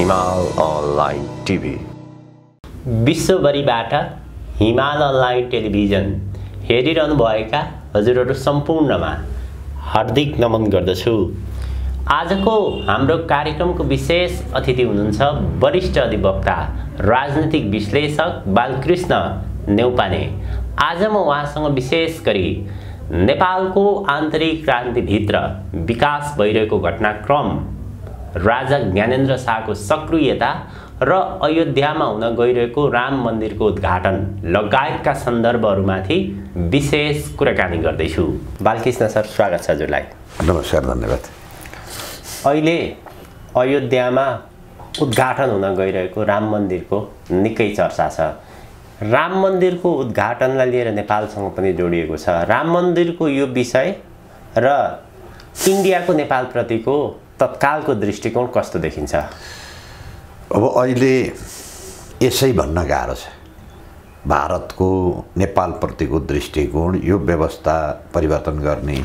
हिमाल online TV विश्वभरिबाट हिमाल online television भएका हजुरहरू सम्पूर्णमा हार्दिक नमन गर्दछु आजको हाम्रो कार्यक्रमको विशेष अतिथि हुनुहुन्छ वरिष्ठ अधिवक्ता राजनीतिक विश्लेषक बालकृष्ण नेउपाने आज म उहाँसँग विशेष गरी नेपालको आन्तरिक क्रान्तिभित्र विकास भइरहेको घटनाक्रम राजा ज्ञानेन्द्र शाहको सक्रियता र अयोध्यामा हुन गइरहेको राम मन्दिरको उद्घाटन लगायतका सन्दर्भहरूमाथि विशेष कुराकानी गर्दैछु बालकृष्ण सर स्वागत छ हजुरलाई नमस्कार धन्यवाद अहिले अयोध्यामा उद्घाटन हुन गइरहेको राम मन्दिरको निकै चर्चा छ राम मन्दिरको उद्घाटनलाई लिएर नेपालसँग पनि जोडिएको छ राम मन्दिरको यो विषय र इन्डियाको नेपालप्रतिको तत्कालको दृष्टिकोण कस्तो देखिन्छ अब अहिले यसै भन्न गाह्रो छ भारतको नेपालप्रतिको दृष्टिकोण यो व्यवस्था परिवर्तन गर्ने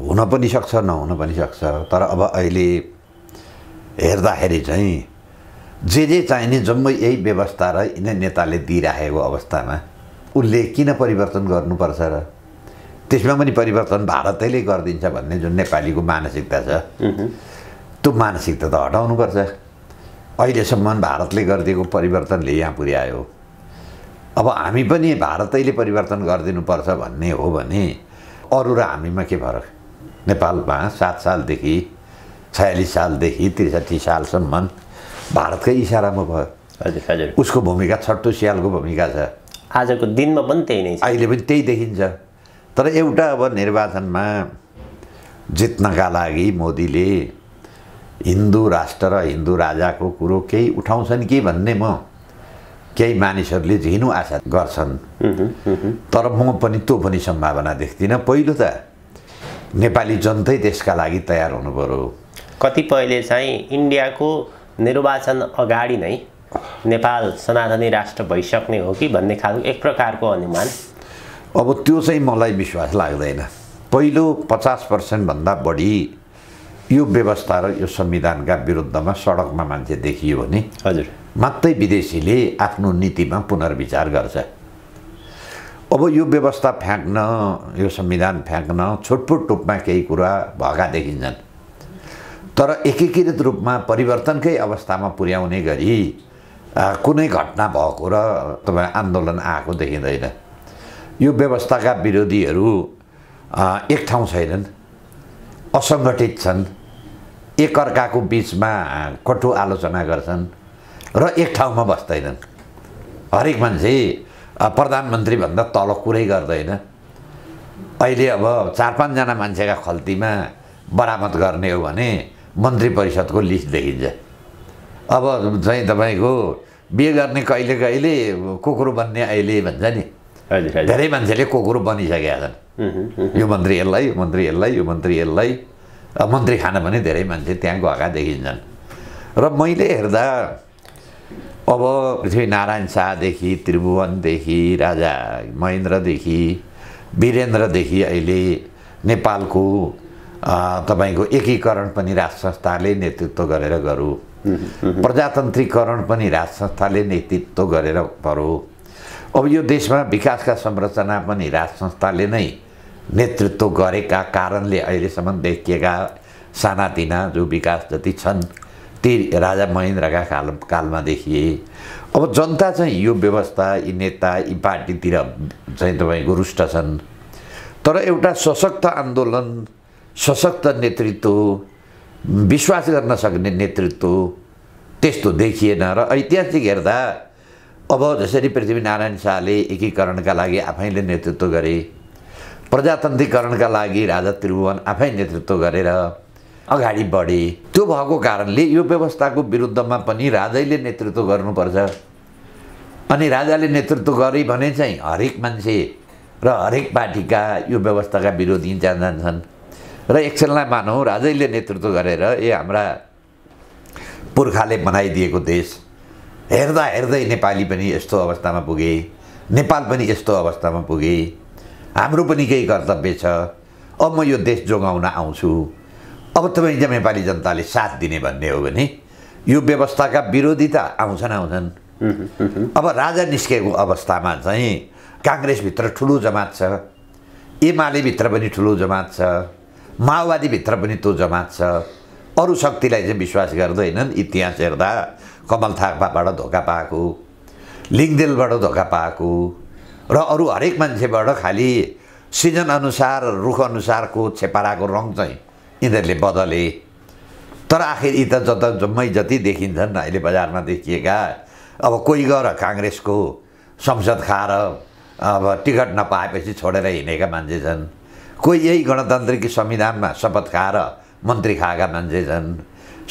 हुन पनि सक्छ नहुन पनि सक्छ तर अब अहिले हेर्दाखेरि चाहिँ जे जे चाहिने जम्मै यही व्यवस्था र यिनै नेताले दिइराखेको अवस्थामा उसले किन परिवर्तन गर्नुपर्छ र त्यसमा पनि परिवर्तन भारतैले गरिदिन्छ भन्ने जुन नेपालीको मानसिकता छ त्यो मानसिकता त हटाउनुपर्छ अहिलेसम्म भारतले गरिदिएको परिवर्तनले यहाँ पुर्यायो अब हामी पनि भारतैले परिवर्तन गरिदिनुपर्छ भन्ने हो भने अरू र हामीमा के फरक नेपालमा सात सालदेखि छयालिस सालदेखि त्रिसठी सालसम्म भारतकै इसारामा भयो हजुर उसको भूमिका छट्टु सियालको भूमिका छ आजको दिनमा पनि त्यही नै अहिले पनि त्यही देखिन्छ तर एउटा अब निर्वाचनमा जित्नका लागि मोदीले हिन्दू राष्ट्र र हिन्दू राजाको कुरो केही उठाउँछन् कि भन्ने म केही मानिसहरूले झिनु आशा गर्छन् तर म पनि त्यो पनि सम्भावना देख्दिनँ पहिलो त नेपाली जनतै देशका लागि तयार हुनु पऱ्यो कतिपयले चाहिँ इन्डियाको निर्वाचन अगाडि नै नेपाल सनातनी राष्ट्र भइसक्ने हो कि भन्ने खालको एक प्रकारको अनुमान अब त्यो चाहिँ मलाई विश्वास लाग्दैन पहिलो पचास पर्सेन्टभन्दा बढी यो व्यवस्था र यो संविधानका विरुद्धमा सडकमा मान्छे देखियो भने हजुर मात्रै विदेशीले आफ्नो नीतिमा पुनर्विचार गर्छ अब यो व्यवस्था फ्याँक्न यो संविधान फ्याँक्न छुटफुट रूपमा केही कुरा भएका देखिन्छन् तर एकीकृत रूपमा परिवर्तनकै अवस्थामा पुर्याउने गरी कुनै घटना भएको र तपाईँ आन्दोलन आएको देखिँदैन यो व्यवस्थाका विरोधीहरू एक ठाउँ छैनन् असङ्गठित छन् एकअर्काको बिचमा कटु आलोचना गर्छन् र एक ठाउँमा बस्दैनन् हरेक मान्छे प्रधानमन्त्रीभन्दा तल कुरै गर्दैन अहिले अब चार पाँचजना मान्छेका खल्तीमा बरामद गर्ने हो भने मन्त्री परिषदको लिस्ट देखिन्छ अब चाहिँ तपाईँको बिहे गर्ने कहिले कहिले कुकुर बन्ने अहिले भन्छ नि धेरै मान्छेले कुकुर बनिसकेका छन् यो मन्त्री यसलाई यो मन्त्री यसलाई यो मन्त्री यसलाई मन्त्री खान भने धेरै मान्छे त्यहाँ गएका देखिन्छन् र मैले हेर्दा अब पृथ्वीनारायण शाहदेखि त्रिभुवनदेखि राजा महेन्द्रदेखि वीरेन्द्रदेखि अहिले नेपालको तपाईँको एकीकरण पनि राज संस्थाले नेतृत्व गरेर गरौँ प्रजातान्त्रिकरण पनि राज संस्थाले नेतृत्व गरेर गरौँ अब यो देशमा विकासका संरचना पनि राज संस्थाले नै नेतृत्व गरेका कारणले अहिलेसम्म देखिएका सानातिना जो विकास जति छन् ती राजा महेन्द्रका काल कालमा देखिए अब जनता चाहिँ यो व्यवस्था यी नेता यी पार्टीतिर चाहिँ तपाईँको रुष्ट छन् तर एउटा सशक्त आन्दोलन सशक्त नेतृत्व विश्वास गर्न सक्ने नेतृत्व त्यस्तो देखिएन र ऐतिहासिक हेर्दा अब जसरी पृथ्वीनारायण शाहले एकीकरणका लागि आफैले नेतृत्व गरे प्रजातान्त्रिकरणका लागि राजा त्रिभुवन आफै नेतृत्व गरेर अगाडि बढे त्यो भएको कारणले यो व्यवस्थाको विरुद्धमा पनि राजैले नेतृत्व गर्नुपर्छ अनि राजाले नेतृत्व गरे भने चाहिँ हरेक मान्छे र हरेक पार्टीका यो व्यवस्थाका विरोधी जान जान्छन् र एकछिनलाई मानौँ राजैले नेतृत्व गरेर ए हाम्रा पुर्खाले बनाइदिएको देश हेर्दा हेर्दै नेपाली पनि यस्तो अवस्थामा पुगे नेपाल पनि यस्तो अवस्थामा पुगे हाम्रो पनि केही कर्तव्य छ अब म यो देश जोगाउन आउँछु अब तपाईँ नेपाली जनताले साथ दिने भन्ने हो भने यो व्यवस्थाका विरोधी त आउँछन् आउँछन् अब राजा निस्केको अवस्थामा चाहिँ काङ्ग्रेसभित्र ठुलो जमात छ एमालेभित्र पनि ठुलो जमात छ माओवादीभित्र पनि त्यो जमात छ अरू शक्तिलाई चाहिँ विश्वास गर्दैनन् इतिहास हेर्दा कमल थापाबाट धोका पाएको लिङदेलबाट धोका पाएको र अरू हरेक मान्छेबाट खालि सिजनअनुसार रुखअनुसारको छेपाराको रङ चाहिँ यिनीहरूले बदले तर आखिर यी त जता जम्मै जति देखिन्छन् अहिले बजारमा देखिएका अब कोही गएर काङ्ग्रेसको संसद खाएर अब टिकट नपाएपछि छोडेर हिँडेका मान्छे छन् कोही यही गणतान्त्रिक संविधानमा शपथ खाएर मन्त्री खाएका मान्छे छन्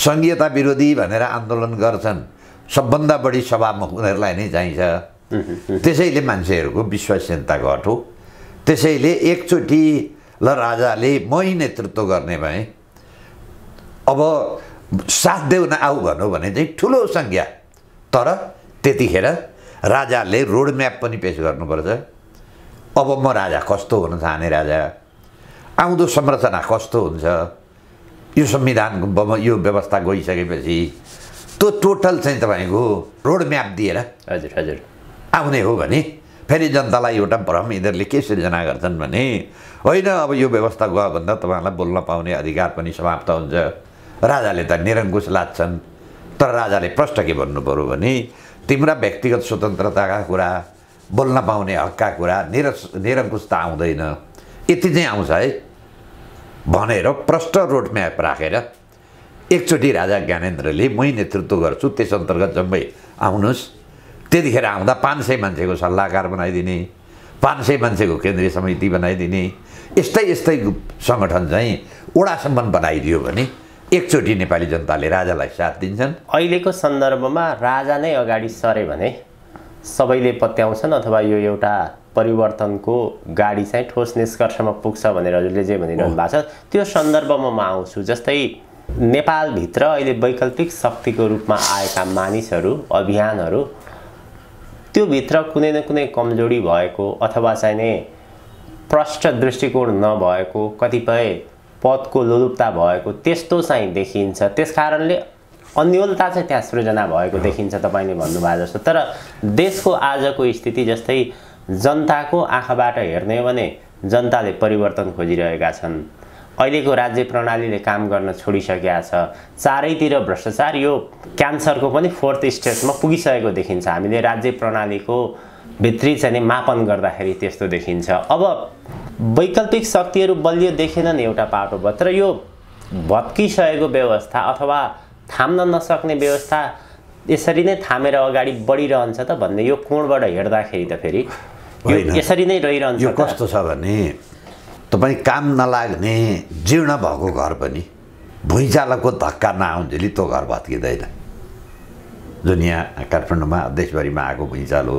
सङ्घीयता विरोधी भनेर आन्दोलन गर्छन् सबभन्दा बढी सभामुख उनीहरूलाई नै चाहिन्छ त्यसैले मान्छेहरूको विश्वसनीयता घट हो त्यसैले एकचोटि ल राजाले मै नेतृत्व गर्ने भए अब साथ देऊ न आऊ भनौँ भने चाहिँ ठुलो सङ्ख्या तर त्यतिखेर राजाले रोड म्याप पनि पेस गर्नुपर्छ अब म राजा कस्तो हुन चाहने राजा आउँदो संरचना कस्तो हुन्छ यो संविधान यो व्यवस्था गइसकेपछि त्यो टोटल चाहिँ तपाईँको रोड म्याप दिएर हजुर हजुर आउने हो भने फेरि जनतालाई एउटा भ्रम यिनीहरूले के सिर्जना गर्छन् भने होइन अब यो व्यवस्था गयो भन्दा तपाईँहरूलाई बोल्न पाउने अधिकार पनि समाप्त हुन्छ राजाले त निरङ्कुश लाग्छन् तर राजाले प्रष्ट के भन्नु पऱ्यो भने तिम्रा व्यक्तिगत स्वतन्त्रताका कुरा बोल्न पाउने हकका कुरा निर निरङ्कुश त आउँदैन यति चाहिँ आउँछ है भनेर प्रष्ट रोड म्याप राखेर एकचोटि राजा ज्ञानेन्द्रले मै नेतृत्व गर्छु त्यस अन्तर्गत जम्मै आउनुहोस् त्यतिखेर आउँदा पाँच सय मान्छेको सल्लाहकार बनाइदिने पाँच सय मान्छेको केन्द्रीय समिति बनाइदिने यस्तै यस्तै सङ्गठन चाहिँ ओडासम्म बनाइदियो भने एकचोटि नेपाली जनताले राजालाई साथ दिन्छन् अहिलेको सन्दर्भमा राजा नै अगाडि सरे भने सबैले पत्याउँछन् अथवा यो एउटा परिवर्तनको गाडी चाहिँ ठोस निष्कर्षमा पुग्छ भनेर हजुरले जे भनिरहनु भएको छ त्यो सन्दर्भमा म आउँछु जस्तै नेपालभित्र अहिले वैकल्पिक शक्तिको रूपमा आएका मानिसहरू अभियानहरू त्यो भित्र कुनै न कुनै कमजोरी भएको अथवा चाहिँ नै प्रष्ट दृष्टिकोण नभएको कतिपय पदको लोलुपता भएको त्यस्तो चाहिँ देखिन्छ त्यस कारणले अन्यलता चाहिँ त्यहाँ सृजना भएको देखिन्छ तपाईँले भन्नुभएको जस्तो तर देशको आजको स्थिति जस्तै जनताको आँखाबाट हेर्ने हो भने जनताले परिवर्तन खोजिरहेका छन् अहिलेको राज्य प्रणालीले काम गर्न छोडिसकेका छ चारैतिर भ्रष्टाचार यो क्यान्सरको पनि फोर्थ स्टेजमा पुगिसकेको देखिन्छ हामीले राज्य प्रणालीको भित्री चाहिँ मापन गर्दाखेरि त्यस्तो देखिन्छ अब वैकल्पिक शक्तिहरू बलियो देखेनन् एउटा पाटोबाट र यो भत्किसकेको व्यवस्था अथवा थाम्न नसक्ने व्यवस्था यसरी नै थामेर अगाडि बढिरहन्छ त भन्ने यो कोणबाट हेर्दाखेरि त फेरि यसरी नै रहिरहन्छ यो कस्तो छ भने तपाईँ काम नलाग्ने जीर्ण भएको घर पनि भुइँचालोको धक्का नआउन्जेली त्यो घर भत्किँदैन जुन यहाँ काठमाडौँमा देशभरिमा आएको भुइँचालो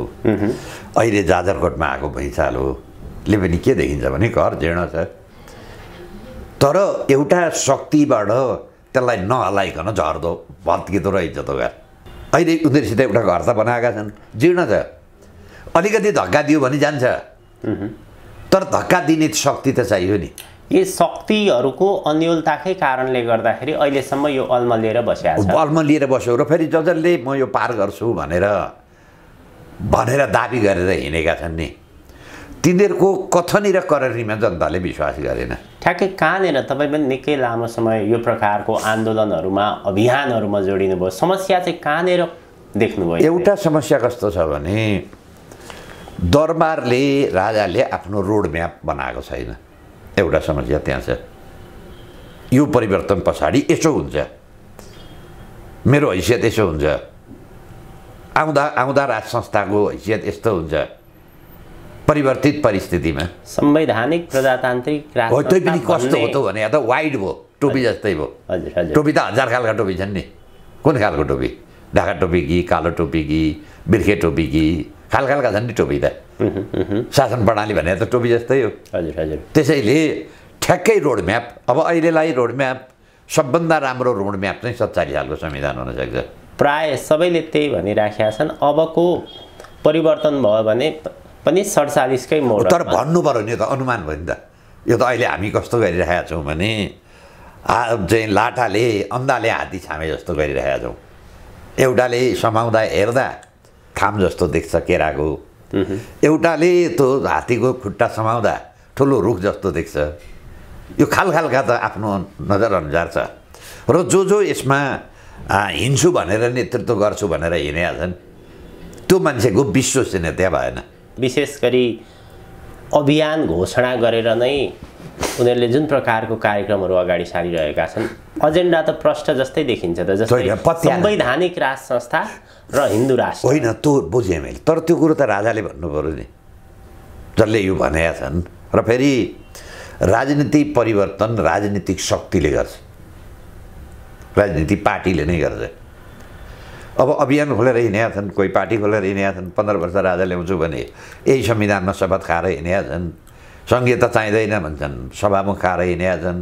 अहिले जाजरकोटमा आएको भुइँचालोले पनि के देखिन्छ भने घर जीर्ण छ तर एउटा शक्तिबाट त्यसलाई नहलाइकन झर्दो भत्किँदो रहेछ त घर अहिले उनीहरूसित एउटा घर त बनाएका छन् जीर्ण छ अलिकति धक्का दियो भने जान्छ तर धक्का दिने शक्ति त चाहियो नि यी शक्तिहरूको अन्यलताकै कारणले गर्दाखेरि अहिलेसम्म यो अल्म लिएर बस्यो अल्म लिएर बस्यो र फेरि जसले म यो पार गर्छु भनेर भनेर दाबी गरेर हिँडेका छन् नि तिनीहरूको कथनी र करनीमा जनताले विश्वास गरेन ठ्याक्कै कहाँनिर तपाईँ पनि निकै लामो समय यो प्रकारको आन्दोलनहरूमा अभियानहरूमा जोडिनु भयो समस्या चाहिँ कहाँनिर देख्नुभयो एउटा समस्या कस्तो छ भने दरबारले राजाले आफ्नो रोड म्याप बनाएको छैन एउटा समस्या त्यहाँ छ यो परिवर्तन पछाडि यसो हुन्छ मेरो हैसियत यसो हुन्छ आउँदा आउँदा राज संस्थाको हैसियत यस्तो हुन्छ परिवर्तित परिस्थितिमा संवैधानिक प्रजातान्त्रिक हो पनि कस्तो हो त भने त वाइड भयो टोपी जस्तै भयो टोपी त हजार खालका टोपी छन् नि कुन खालको टोपी ढाका टोपी कि कालो टोपी कि बिर्खे टोपी कि खालका खालका झन् नि टोपी त शासन प्रणाली भने त टोपी जस्तै हो हजुर हजुर त्यसैले ठ्याक्कै रोड म्याप अब अहिलेलाई रोड म्याप सबभन्दा राम्रो रोड म्याप चाहिँ सत्तालिस सालको संविधान हुनसक्छ प्राय सबैले त्यही भनिराखेका छन् अबको परिवर्तन भयो भने पनि सडचालिसकै मोड तर भन्नु पऱ्यो नि त अनुमान भयो नि त यो त अहिले हामी कस्तो गरिरहेका छौँ भने चाहिँ लाटाले अन्धाले हात्ती छामे जस्तो गरिरहेका छौँ एउटाले समाउँदा हेर्दा थाम जस्तो देख्छ केराको एउटाले त्यो हात्तीको खुट्टा समाउँदा ठुलो रुख जस्तो देख्छ यो खालका त आफ्नो नजरअनुसार छ र जो जो यसमा हिँड्छु भनेर नेतृत्व गर्छु भनेर हिँडिहाल्छन् त्यो मान्छेको विश्वसनीयता भएन विशेष गरी अभियान घोषणा गरेर नै उनीहरूले जुन प्रकारको कार्यक्रमहरू अगाडि सारिरहेका छन् एजेन्डा त प्रष्ट जस्तै देखिन्छ त जस्तै संवैधानिक राज संस्था र हिन्दू राष्ट्र होइन त्यो बुझेँ मैले तर त्यो कुरो त राजाले भन्नु पऱ्यो नि जसले यो भनेका छन् र फेरि राजनीति परिवर्तन राजनीतिक शक्तिले गर्छ राजनीति पार्टीले नै गर्छ अब अभियान खोलेर हिँडेका छन् कोही पार्टी खोलेर हिँडेका छन् पन्ध्र वर्ष राजा ल्याउँछु भने यही संविधानमा शपथ खाएर हिँडेका छन् सङ्घीयता चाहिँदैन भन्छन् सभामुख खाएर हिँडेका छन्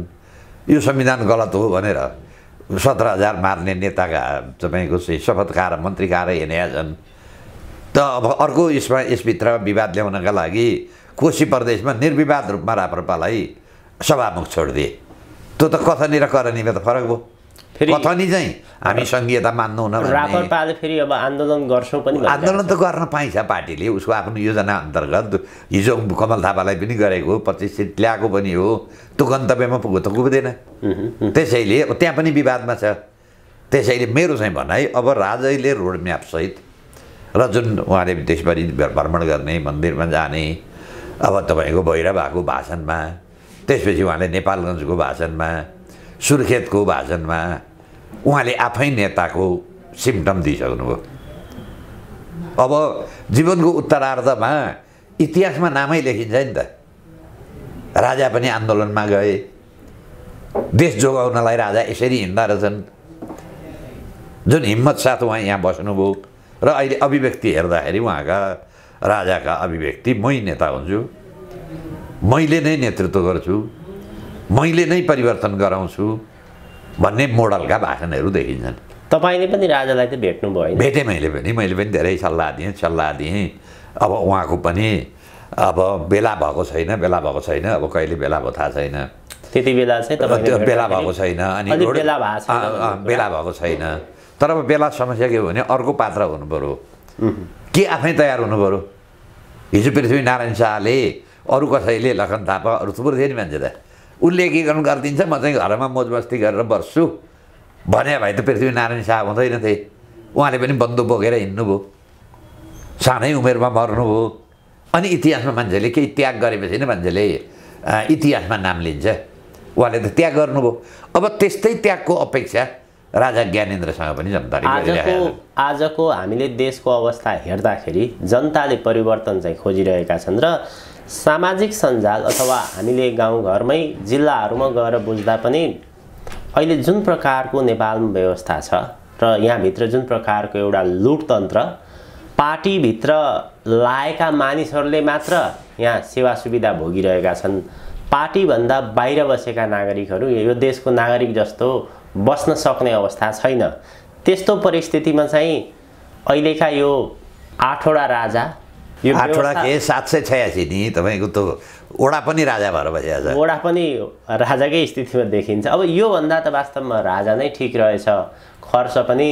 यो संविधान गलत हो भनेर सत्र हजार मार्ने नेताका तपाईँको चाहिँ शपथकार मन्त्रीकार हिँडेका छन् त अब अर्को यसमा यसभित्र विवाद ल्याउनका लागि कोशी प्रदेशमा निर्विवाद रूपमा राप्रपालाई सभामुख छोडिदिए त्यो त कथनी र करनीमा त फरक भयो कथनी चाहिँ हामी सङ्घीयता मान्दैनौँ रापरपाले फेरि अब आन्दोलन गर्छौँ पनि आन्दोलन त गर्न पाइन्छ पार्टीले उसको आफ्नो योजना अन्तर्गत हिजो कमल थापालाई पनि गरेको पच्चिस सिट ल्याएको पनि हो त्यो गन्तव्यमा पुग्यो त पुग्दैन त्यसैले त्यहाँ पनि विवादमा छ त्यसैले मेरो चाहिँ भनाइ अब राजैले रोड म्यापसहित र जुन उहाँले देशभरि भ्रमण गर्ने मन्दिरमा जाने अब तपाईँको भएको भाषणमा त्यसपछि उहाँले नेपालगञ्जको भाषणमा सुर्खेतको भाषणमा उहाँले आफै नेताको सिम्टम दिइसक्नुभयो अब जीवनको उत्तरार्धमा इतिहासमा नामै लेखिन्छ नि त राजा पनि आन्दोलनमा गए देश जोगाउनलाई राजा यसरी हिँड्दा रहेछन् जुन हिम्मत साथ उहाँ यहाँ बस्नुभयो र अहिले अभिव्यक्ति हेर्दाखेरि उहाँका राजाका अभिव्यक्ति मै नेता हुन्छु मैले नै नेतृत्व गर्छु मैले नै परिवर्तन गराउँछु भन्ने मोडलका भाषणहरू देखिन्छन् तपाईँले पनि राजालाई त भेट्नुभयो भेटेँ मैले पनि मैले पनि धेरै सल्लाह दिएँ सल्लाह दिएँ अब उहाँको पनि अब बेला भएको छैन बेला भएको छैन अब कहिले बेला भयो थाहा छैन त्यति बेला चाहिँ त्यो बेला भएको छैन अनि बेला भएको छैन तर अब बेला समस्या के हो भने अर्को पात्र हुनु पऱ्यो के आफै तयार हुनु पऱ्यो हिजो पृथ्वी नारायण शाहले अरू कसैले लखन थापा अरू थुप्रो थिए नि मान्छे त उसले के गर्नु गरिदिन्छ म चाहिँ घरमा मोजमस्ती गरेर बस्छु भने भाइ त पृथ्वीनारायण शाह हुँदैन थिए उहाँले पनि बन्दुक बोकेर हिँड्नुभयो सानै उमेरमा मर्नुभयो अनि इतिहासमा मान्छेले केही त्याग गरेपछि नै मान्छेले इतिहासमा नाम लिन्छ उहाँले त त्याग गर्नुभयो अब त्यस्तै त्यागको अपेक्षा राजा ज्ञानेन्द्रसँग पनि जनताले आजको आजको हामीले देशको अवस्था हेर्दाखेरि जनताले परिवर्तन चाहिँ खोजिरहेका छन् र सामाजिक सञ्जाल अथवा हामीले गाउँघरमै जिल्लाहरूमा गएर बुझ्दा पनि अहिले जुन प्रकारको नेपालमा व्यवस्था छ र यहाँभित्र जुन प्रकारको एउटा लुटतन्त्र पार्टीभित्र लाएका मानिसहरूले मात्र यहाँ सेवा सुविधा भोगिरहेका छन् पार्टीभन्दा बाहिर बसेका नागरिकहरू यो देशको नागरिक जस्तो बस्न सक्ने अवस्था छैन त्यस्तो परिस्थितिमा चाहिँ अहिलेका यो आठवटा राजा आठवटा के सात सय छयासी नि तपाईँको त ओडा पनि राजा भएर बसिरहेको छ ओडा पनि राजाकै स्थितिमा देखिन्छ अब योभन्दा त वास्तवमा राजा नै ठिक रहेछ खर्च पनि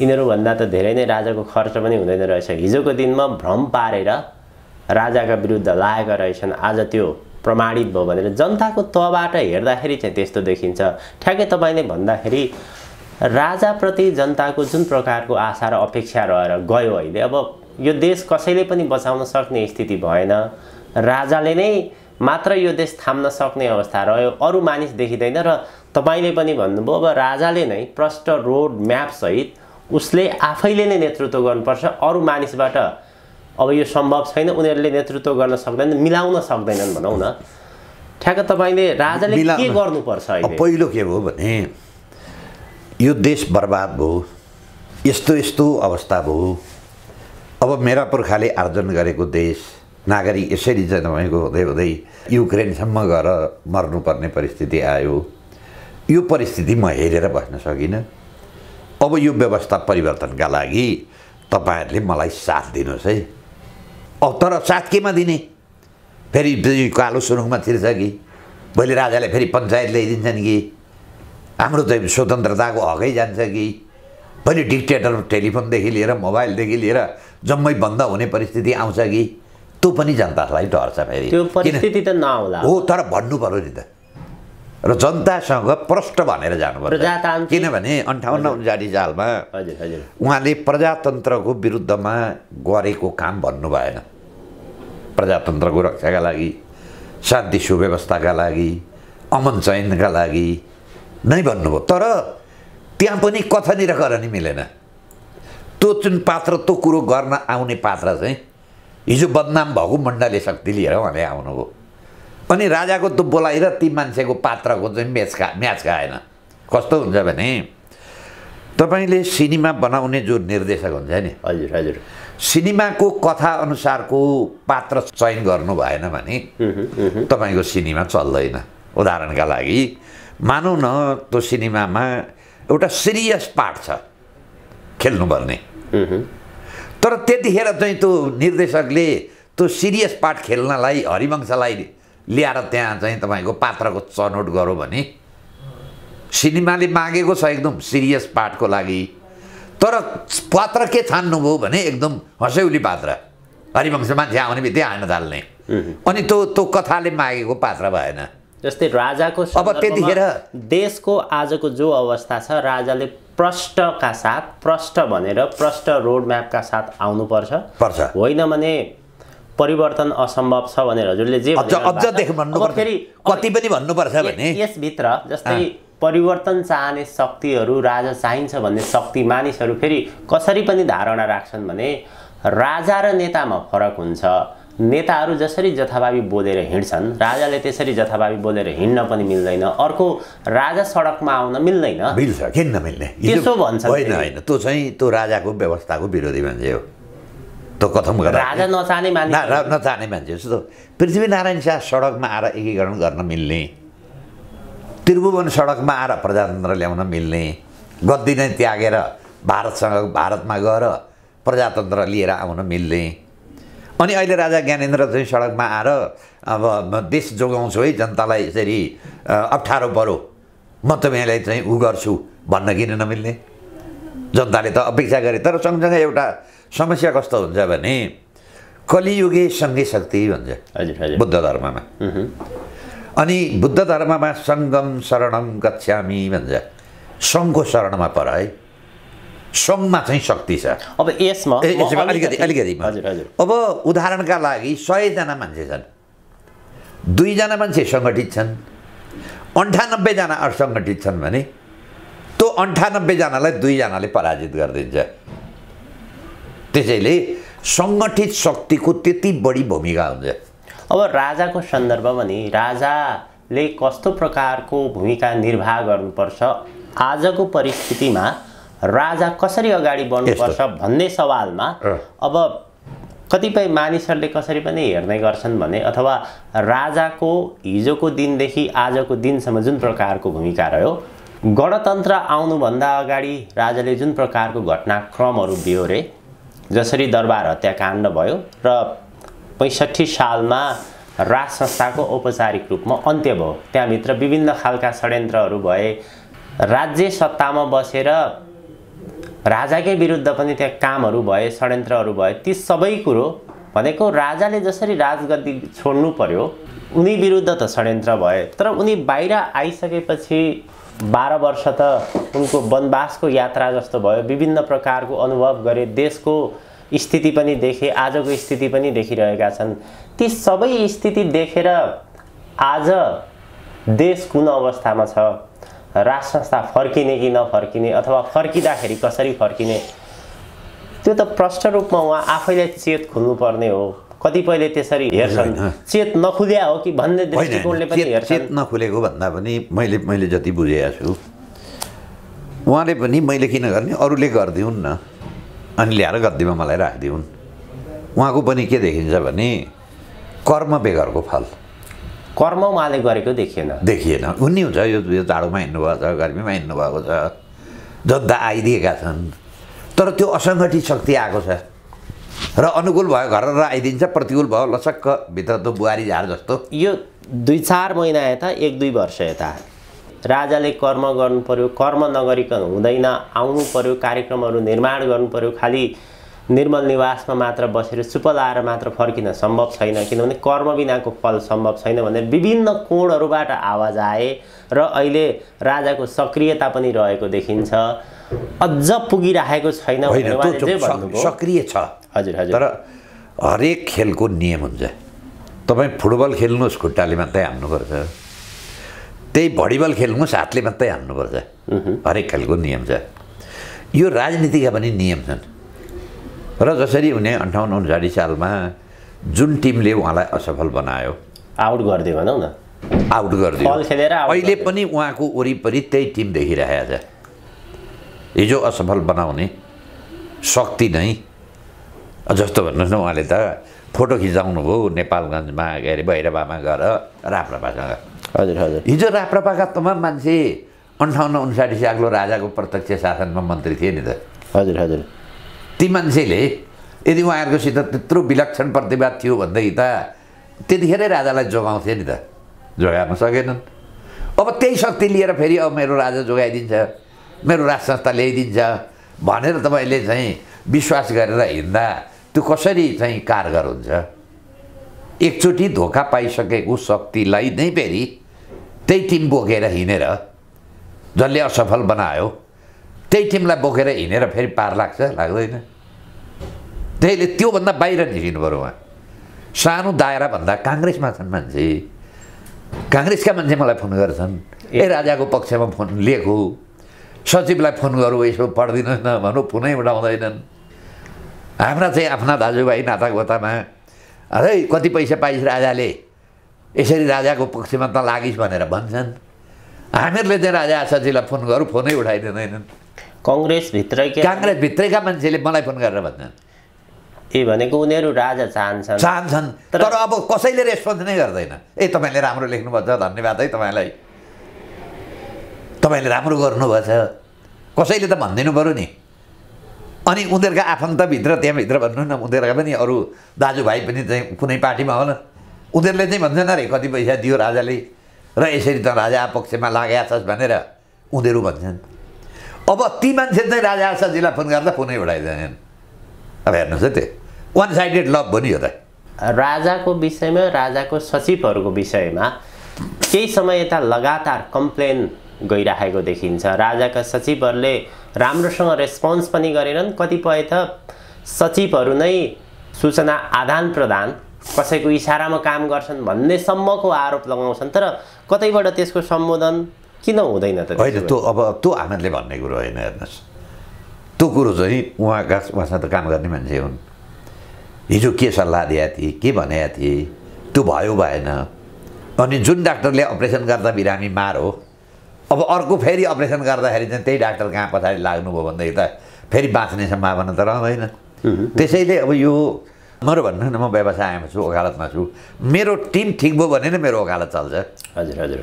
यिनीहरूभन्दा त धेरै नै राजाको खर्च पनि हुँदैन रहेछ हिजोको दिनमा भ्रम पारेर राजाका विरुद्ध लागेका रहेछन् आज त्यो प्रमाणित भयो भनेर जनताको तहबाट हेर्दाखेरि चाहिँ त्यस्तो देखिन्छ ठ्याक्कै तपाईँले भन्दाखेरि राजाप्रति जनताको जुन प्रकारको आशा र अपेक्षा रहेर गयो अहिले अब यो देश कसैले पनि बचाउन सक्ने स्थिति भएन राजाले नै मात्र यो देश थाम्न सक्ने अवस्था रह्यो अरू मानिस देखिँदैन र तपाईँले पनि भन्नुभयो अब राजाले नै प्रष्ट रोड म्यापसहित उसले आफैले नै नेतृत्व गर्नुपर्छ अरू मानिसबाट अब यो सम्भव छैन उनीहरूले नेतृत्व गर्न सक्दैन मिलाउन सक्दैनन् भनौँ न ठ्याक्क तपाईँले राजाले के गर्नुपर्छ पहिलो के भयो भने यो देश बर्बाद भयो यस्तो यस्तो अवस्था भयो अब मेरा पुर्खाले आर्जन गरेको देश नागरिक यसरी जन्मेको हुँदै हुँदै युक्रेनसम्म गएर मर्नुपर्ने परिस्थिति आयो यो परिस्थिति म हेरेर बस्न सकिनँ अब यो व्यवस्था परिवर्तनका लागि तपाईँहरूले मलाई साथ दिनुहोस् है अब तर साथ केमा दिने फेरि कालो सुरुङमा छिर्छ कि भोलि राजाले फेरि पञ्चायत ल्याइदिन्छन् कि हाम्रो त स्वतन्त्रताको हकै जान्छ कि भोलि डिक्टेटर टेलिफोनदेखि लिएर मोबाइलदेखि लिएर जम्मै बन्द हुने परिस्थिति आउँछ कि त्यो पनि जनतालाई डर छ फेरि त्यो परिस्थिति त नआउला हो तर भन्नु पऱ्यो नि त र जनतासँग प्रष्ट भनेर जानु पर्छ किनभने अन्ठाउन्न उन्साठी सालमा उहाँले प्रजातन्त्रको विरुद्धमा गरेको काम भन्नु भएन प्रजातन्त्रको रक्षाका लागि शान्ति सुव्यवस्थाका लागि अमन चयनका लागि नै भन्नुभयो तर त्यहाँ पनि कथनिर गर नि मिलेन त्यो जुन पात्र त्यो कुरो गर्न आउने पात्र चाहिँ हिजो बदनाम भएको मण्डले शक्ति लिएर उहाँले आउनुभयो अनि राजाको त्यो बोलाइ र ती मान्छेको पात्रको चाहिँ म्याच खा म्याच खाएन कस्तो हुन्छ भने तपाईँले सिनेमा बनाउने जो निर्देशक हुन्छ नि हजुर हजुर सिनेमाको कथाअनुसारको पात्र चयन गर्नु भएन भने तपाईँको सिनेमा चल्दैन उदाहरणका लागि मानौ न त्यो सिनेमामा एउटा सिरियस पार्ट छ खेल्नुपर्ने तर त्यतिखेर चाहिँ त्यो निर्देशकले त्यो सिरियस पार्ट खेल्नलाई हरिवंशलाई ल्याएर त्यहाँ चाहिँ तपाईँको पात्रको चनोट गरौँ भने सिनेमाले मागेको छ एकदम सिरियस पार्टको लागि तर पात्र के छान्नुभयो भने एकदम हँसेउली पात्र हरिवंश मान्छे आउने बित्तिकै हान्न थाल्ने अनि त्यो त्यो कथाले मागेको पात्र भएन जस्तै राजाको अब त्यतिखेर देशको आजको जो अवस्था छ राजाले प्रष्टका साथ प्रष्ट भनेर प्रष्ट रोड म्यापका साथ आउनुपर्छ पर्छ होइन भने परिवर्तन असम्भव छ भनेर हजुरले जे फेरि कति पनि भन्नुपर्छ भने यसभित्र जस्तै परिवर्तन चाहने शक्तिहरू राजा चाहिन्छ भन्ने शक्ति मानिसहरू फेरि कसरी पनि धारणा राख्छन् भने राजा र नेतामा फरक हुन्छ नेताहरू जसरी जथाभावी बोलेर हिँड्छन् राजाले त्यसरी जथाभावी बोलेर हिँड्न पनि मिल्दैन अर्को राजा सडकमा आउन मिल्दैन मिल्छ किन नमिल्ने त्यसो भन्छ होइन होइन त्यो चाहिँ त्यो राजाको व्यवस्थाको विरोधी मान्छे हो त्यो कथम राजा नचाहने मान्छे नचाहने मान्छे जस्तो पृथ्वीनारायण शाह सडकमा आएर एकीकरण गर्न मिल्ने त्रिभुवन सडकमा आएर प्रजातन्त्र ल्याउन मिल्ने गद्दी नै त्यागेर भारतसँग भारतमा गएर प्रजातन्त्र लिएर आउन मिल्ने अनि अहिले राजा ज्ञानेन्द्र चाहिँ सडकमा आएर अब म देश जोगाउँछु है जनतालाई यसरी अप्ठ्यारो परो म तपाईँलाई चाहिँ उ गर्छु भन्न किन नमिल्ने जनताले त अपेक्षा गरे तर सँगसँगै एउटा समस्या कस्तो हुन्छ भने कलियुगे सङ्घे शक्ति भन्छ बुद्ध धर्ममा अनि बुद्ध धर्ममा सङ्गम शरणम गच्छामी भन्छ सङ्घको शरणमा पर है सङ्घमा चाहिँ शक्ति छ अब यसमा अलिकति अलिकति अब उदाहरणका लागि सयजना मान्छे छन् दुईजना मान्छे सङ्गठित छन् अन्ठानब्बेजना असङ्गठित छन् भने त्यो अन्ठानब्बेजनालाई दुईजनाले पराजित गरिदिन्छ त्यसैले सङ्गठित शक्तिको त्यति बढी भूमिका हुन्छ अब राजाको सन्दर्भमा नि राजाले कस्तो प्रकारको भूमिका निर्वाह गर्नुपर्छ आजको परिस्थितिमा राजा कसरी अगाडि बढ्नुपर्छ भन्ने सवालमा अब कतिपय मानिसहरूले कसरी पनि हेर्ने गर्छन् भने अथवा राजाको हिजोको दिनदेखि आजको दिनसम्म जुन प्रकारको भूमिका रह्यो गणतन्त्र आउनुभन्दा अगाडि राजाले जुन प्रकारको घटनाक्रमहरू बिहोरे जसरी दरबार हत्याकाण्ड भयो र पैँसठी सालमा राज संस्थाको औपचारिक रूपमा अन्त्य भयो त्यहाँभित्र विभिन्न खालका षड्यन्त्रहरू भए राज्य सत्तामा बसेर राजाकै विरुद्ध पनि त्यहाँ कामहरू भए षड्यन्त्रहरू भए ती सबै कुरो भनेको राजाले जसरी राजगद्दी छोड्नु पर्यो उनी विरुद्ध त षड्यन्त्र भए तर उनी बाहिर आइसकेपछि बाह्र वर्ष त उनको वनवासको यात्रा जस्तो भयो विभिन्न प्रकारको अनुभव गरे देशको स्थिति पनि देखे आजको स्थिति पनि देखिरहेका छन् ती सबै स्थिति देखेर आज देश कुन अवस्थामा छ राज संस्था फर्किने कि नफर्किने अथवा फर्किँदाखेरि कसरी फर्किने त्यो त प्रष्ट रूपमा उहाँ आफैले चेत खुल्नुपर्ने हो कतिपयले त्यसरी हेर्छन् चेत नखुल्या हो कि भन्ने दृष्टिकोणले पनि हेर्छ चेत नखुलेको भन्दा पनि मैले मैले जति बुझेको छु उहाँले पनि मैले किन गर्ने अरूले गरिदिउन् न अनि ल्याएर गद्दीमा मलाई राखिदिउन् उहाँको पनि के देखिन्छ भने कर्म बेगरको फल कर्म उहाँले गरेको देखिएन देखिएन उनी हुन्छ यो जाडोमा हिँड्नुभएको छ गर्मीमा हिँड्नुभएको छ जनता आइदिएका छन् तर त्यो असङ्गठित शक्ति आएको छ र अनुकूल भयो घर र आइदिन्छ प्रतिकूल भयो लचक्क भित्र त बुहारी झार जस्तो यो दुई चार महिना यता एक दुई वर्ष यता राजाले कर्म गर्नु पर्यो कर्म नगरिकन हुँदैन आउनु पर्यो कार्यक्रमहरू निर्माण गर्नु पर्यो खालि निर्मल निवासमा मात्र बसेर चुप लाएर मात्र फर्किन सम्भव छैन किनभने कर्म बिनाको फल सम्भव छैन भनेर विभिन्न कोणहरूबाट आवाज आए र अहिले राजाको सक्रियता पनि रहेको देखिन्छ अझ पुगिराखेको छैन सक्रिय छ हजुर हजुर तर हरेक खेलको नियम हुन्छ तपाईँ फुटबल खेल्नुहोस् खुट्टाले मात्रै हान्नुपर्छ त्यही भलिबल खेल्नुहोस् हातले मात्रै हान्नुपर्छ हरेक खेलको नियम छ यो राजनीतिका पनि नियम छन् र जसरी उनी अन्ठाउन्न उन्साठी सालमा जुन टिमले उहाँलाई असफल बनायो आउट गरिदियो भनौँ न आउट गरिदियो अहिले पनि उहाँको वरिपरि त्यही टिम देखिरहेको छ हिजो असफल बनाउने शक्ति नै जस्तो भन्नुहोस् न उहाँले त फोटो खिचाउनु भयो नेपालगञ्जमा के अरे भैरवामा गएर राप्रपासँग हजुर हजुर हिजो राप्रपाका तमाम मान्छे अन्ठाउन्न उन्साठी सालको राजाको प्रत्यक्ष शासनमा मन्त्री थिए नि त हजुर हजुर ती मान्छेले यदि उहाँहरूकोसित त्यत्रो विलक्षण प्रतिवाद थियो भन्दै त त्यतिखेरै राजालाई जोगाउँथे नि त जोगाउन सकेनन् अब त्यही शक्ति लिएर फेरि अब मेरो राजा जोगाइदिन्छ मेरो राज संस्था ल्याइदिन्छ भनेर तपाईँले चाहिँ विश्वास गरेर हिँड्दा त्यो कसरी चाहिँ कारगर हुन्छ एकचोटि धोका पाइसकेको शक्तिलाई नै फेरि त्यही टिम बोकेर हिँडेर जसले असफल बनायो त्यही टिमलाई बोकेर हिँडेर फेरि पार लाग्छ लाग्दैन त्यहीले त्योभन्दा बाहिर निस्किनु पऱ्यो उहाँ सानो दायराभन्दा काङ्ग्रेसमा छन् मान्छे काङ्ग्रेसका मान्छे मलाई फोन गर्छन् ए राजाको पक्षमा फोन लेखु सचिवलाई फोन गरौँ यसो पढिदिनुहोस् न भनौँ फोनै उठाउँदैनन् हाम्रा चाहिँ आफ्ना दाजुभाइ नातागोतामा अरे कति पैसा पाइस् राजाले यसरी राजाको पक्षमा त लागिस् भनेर भन्छन् हामीहरूले चाहिँ राजा सचिवलाई फोन गरौँ फोनै उठाइदिँदैनन् कङ्ग्रेसभित्रकै काङ्ग्रेसभित्रैका मान्छेले मलाई फोन गरेर भन्छन् ए भनेको उनीहरू राजा चाहन्छन् चाहन्छन् तर अब कसैले रेस्पोन्स नै गर्दैन ए तपाईँले राम्रो लेख्नुभएछ धन्यवाद है तपाईँलाई तपाईँले राम्रो गर्नुभएछ कसैले त भनिदिनु पऱ्यो नि अनि उनीहरूका आफन्तभित्र त्यहाँभित्र भन्नु न उनीहरूका पनि अरू दाजुभाइ पनि चाहिँ कुनै पार्टीमा होला उनीहरूले चाहिँ भन्छन् अरे कति पैसा दियो राजाले र यसरी त राजा पक्षमा लागेका छस् भनेर उनीहरू भन्छन् अब ती मान्छे चाहिँ राजा आशाजीलाई फोन गर्दा फोनै उडाइदिएनन् अब हेर्नुहोस् है त्यो वान साइडेड लभ हो त राजाको विषयमा राजाको सचिवहरूको विषयमा केही समय यता लगातार कम्प्लेन गइराखेको देखिन्छ राजाका सचिवहरूले राम्रोसँग रेस्पोन्स पनि गरेनन् कतिपय त सचिवहरू नै सूचना आदान प्रदान कसैको इसारामा काम गर्छन् भन्नेसम्मको आरोप लगाउँछन् तर कतैबाट त्यसको सम्बोधन किन हुँदैन त होइन त्यो अब त्यो आनन्दले भन्ने कुरो होइन हेर्नुहोस् त्यो कुरो चाहिँ उहाँ उहाँका उहाँसँग त काम गर्ने मान्छे हुन् हिजो के सल्लाह दिएको थिए के भने थिए त्यो भयो भएन अनि जुन डाक्टरले अपरेसन गर्दा बिरामी मार हो अब अर्को फेरि अपरेसन गर्दाखेरि चाहिँ त्यही डाक्टर कहाँ पछाडि लाग्नुभयो भनेदेखि त फेरि बाँच्ने सम्भावना त रहँदैन त्यसैले अब यो मेरो भन्नु न म व्यवसायमा छु ओकालतमा छु मेरो टिम ठिक भयो भने नै मेरो ओकालत चल्छ हजुर हजुर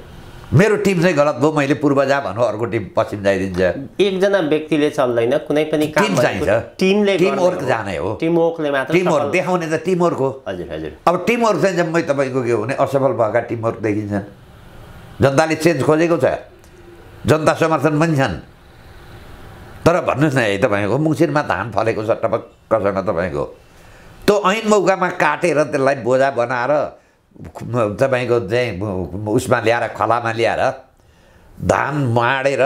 मेरो टिम चाहिँ गलत भयो मैले पूर्व जा भनौँ अर्को टिम पश्चिम जाइदिन्छ एकजना व्यक्तिले चल्दैन कुनै पनि टिम चाहिन्छ टिमले टिम वर्क जाने हो टिम मात्र टिम देखाउने त टिम हो हजुर हजुर अब टिम वर्क चाहिँ जम्मै तपाईँको के हो भने असफल भएका टिम देखिन्छन् जनताले चेन्ज खोजेको छ जनता समर्थन पनि छन् तर भन्नुहोस् न है तपाईँको मुङ्सिरमा धान फलेको छ टपक्कसँग तपाईँको त्यो ऐन मौकामा काटेर त्यसलाई बोझा बनाएर तपाईँको चाहिँ उसमा ल्याएर खलामा ल्याएर धान माडेर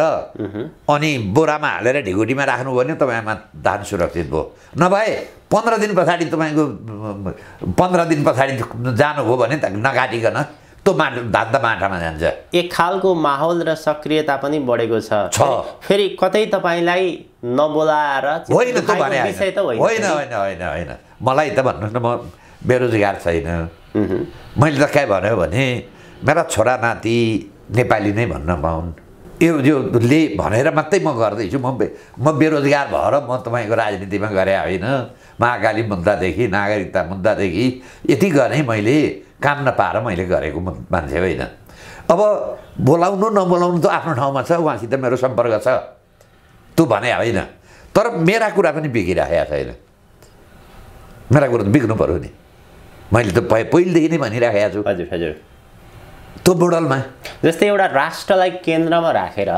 अनि बोरामा हालेर ढिकुटीमा राख्नुभयो भने तपाईँमा धान सुरक्षित भयो नभए पन्ध्र दिन पछाडि तपाईँको पन्ध्र दिन पछाडि जानुभयो भने नकाटिकन त्यो माटो धान त माटामा जान्छ एक खालको माहौल र सक्रियता पनि बढेको छ फेरि कतै तपाईँलाई नबोलाएर होइन होइन होइन होइन मलाई त भन्नुहोस् न म बेरोजगार छैन मैले त के भन्यो भने मेरा छोरा नाति नेपाली नै भन्न पाउन् यो यो ले भनेर मात्रै म गर्दैछु म म बेरोजगार भएर म तपाईँको राजनीतिमा गरे होइन महाकाली मुद्दादेखि नागरिकता मुद्दादेखि यति गरेँ मैले काम नपाएर मैले गरेको मान्छे होइन अब बोलाउनु नबोलाउनु त आफ्नो ठाउँमा छ उहाँसित मेरो सम्पर्क छ तँ भने होइन तर मेरा कुरा पनि बिग्रिराखेको छैन मेरा कुरा त बिग्नु पऱ्यो नि मैले त पहिलेदेखि नै भनिराखेको छु हजुर हजुर त्यो मोडलमा जस्तै एउटा राष्ट्रलाई केन्द्रमा राखेर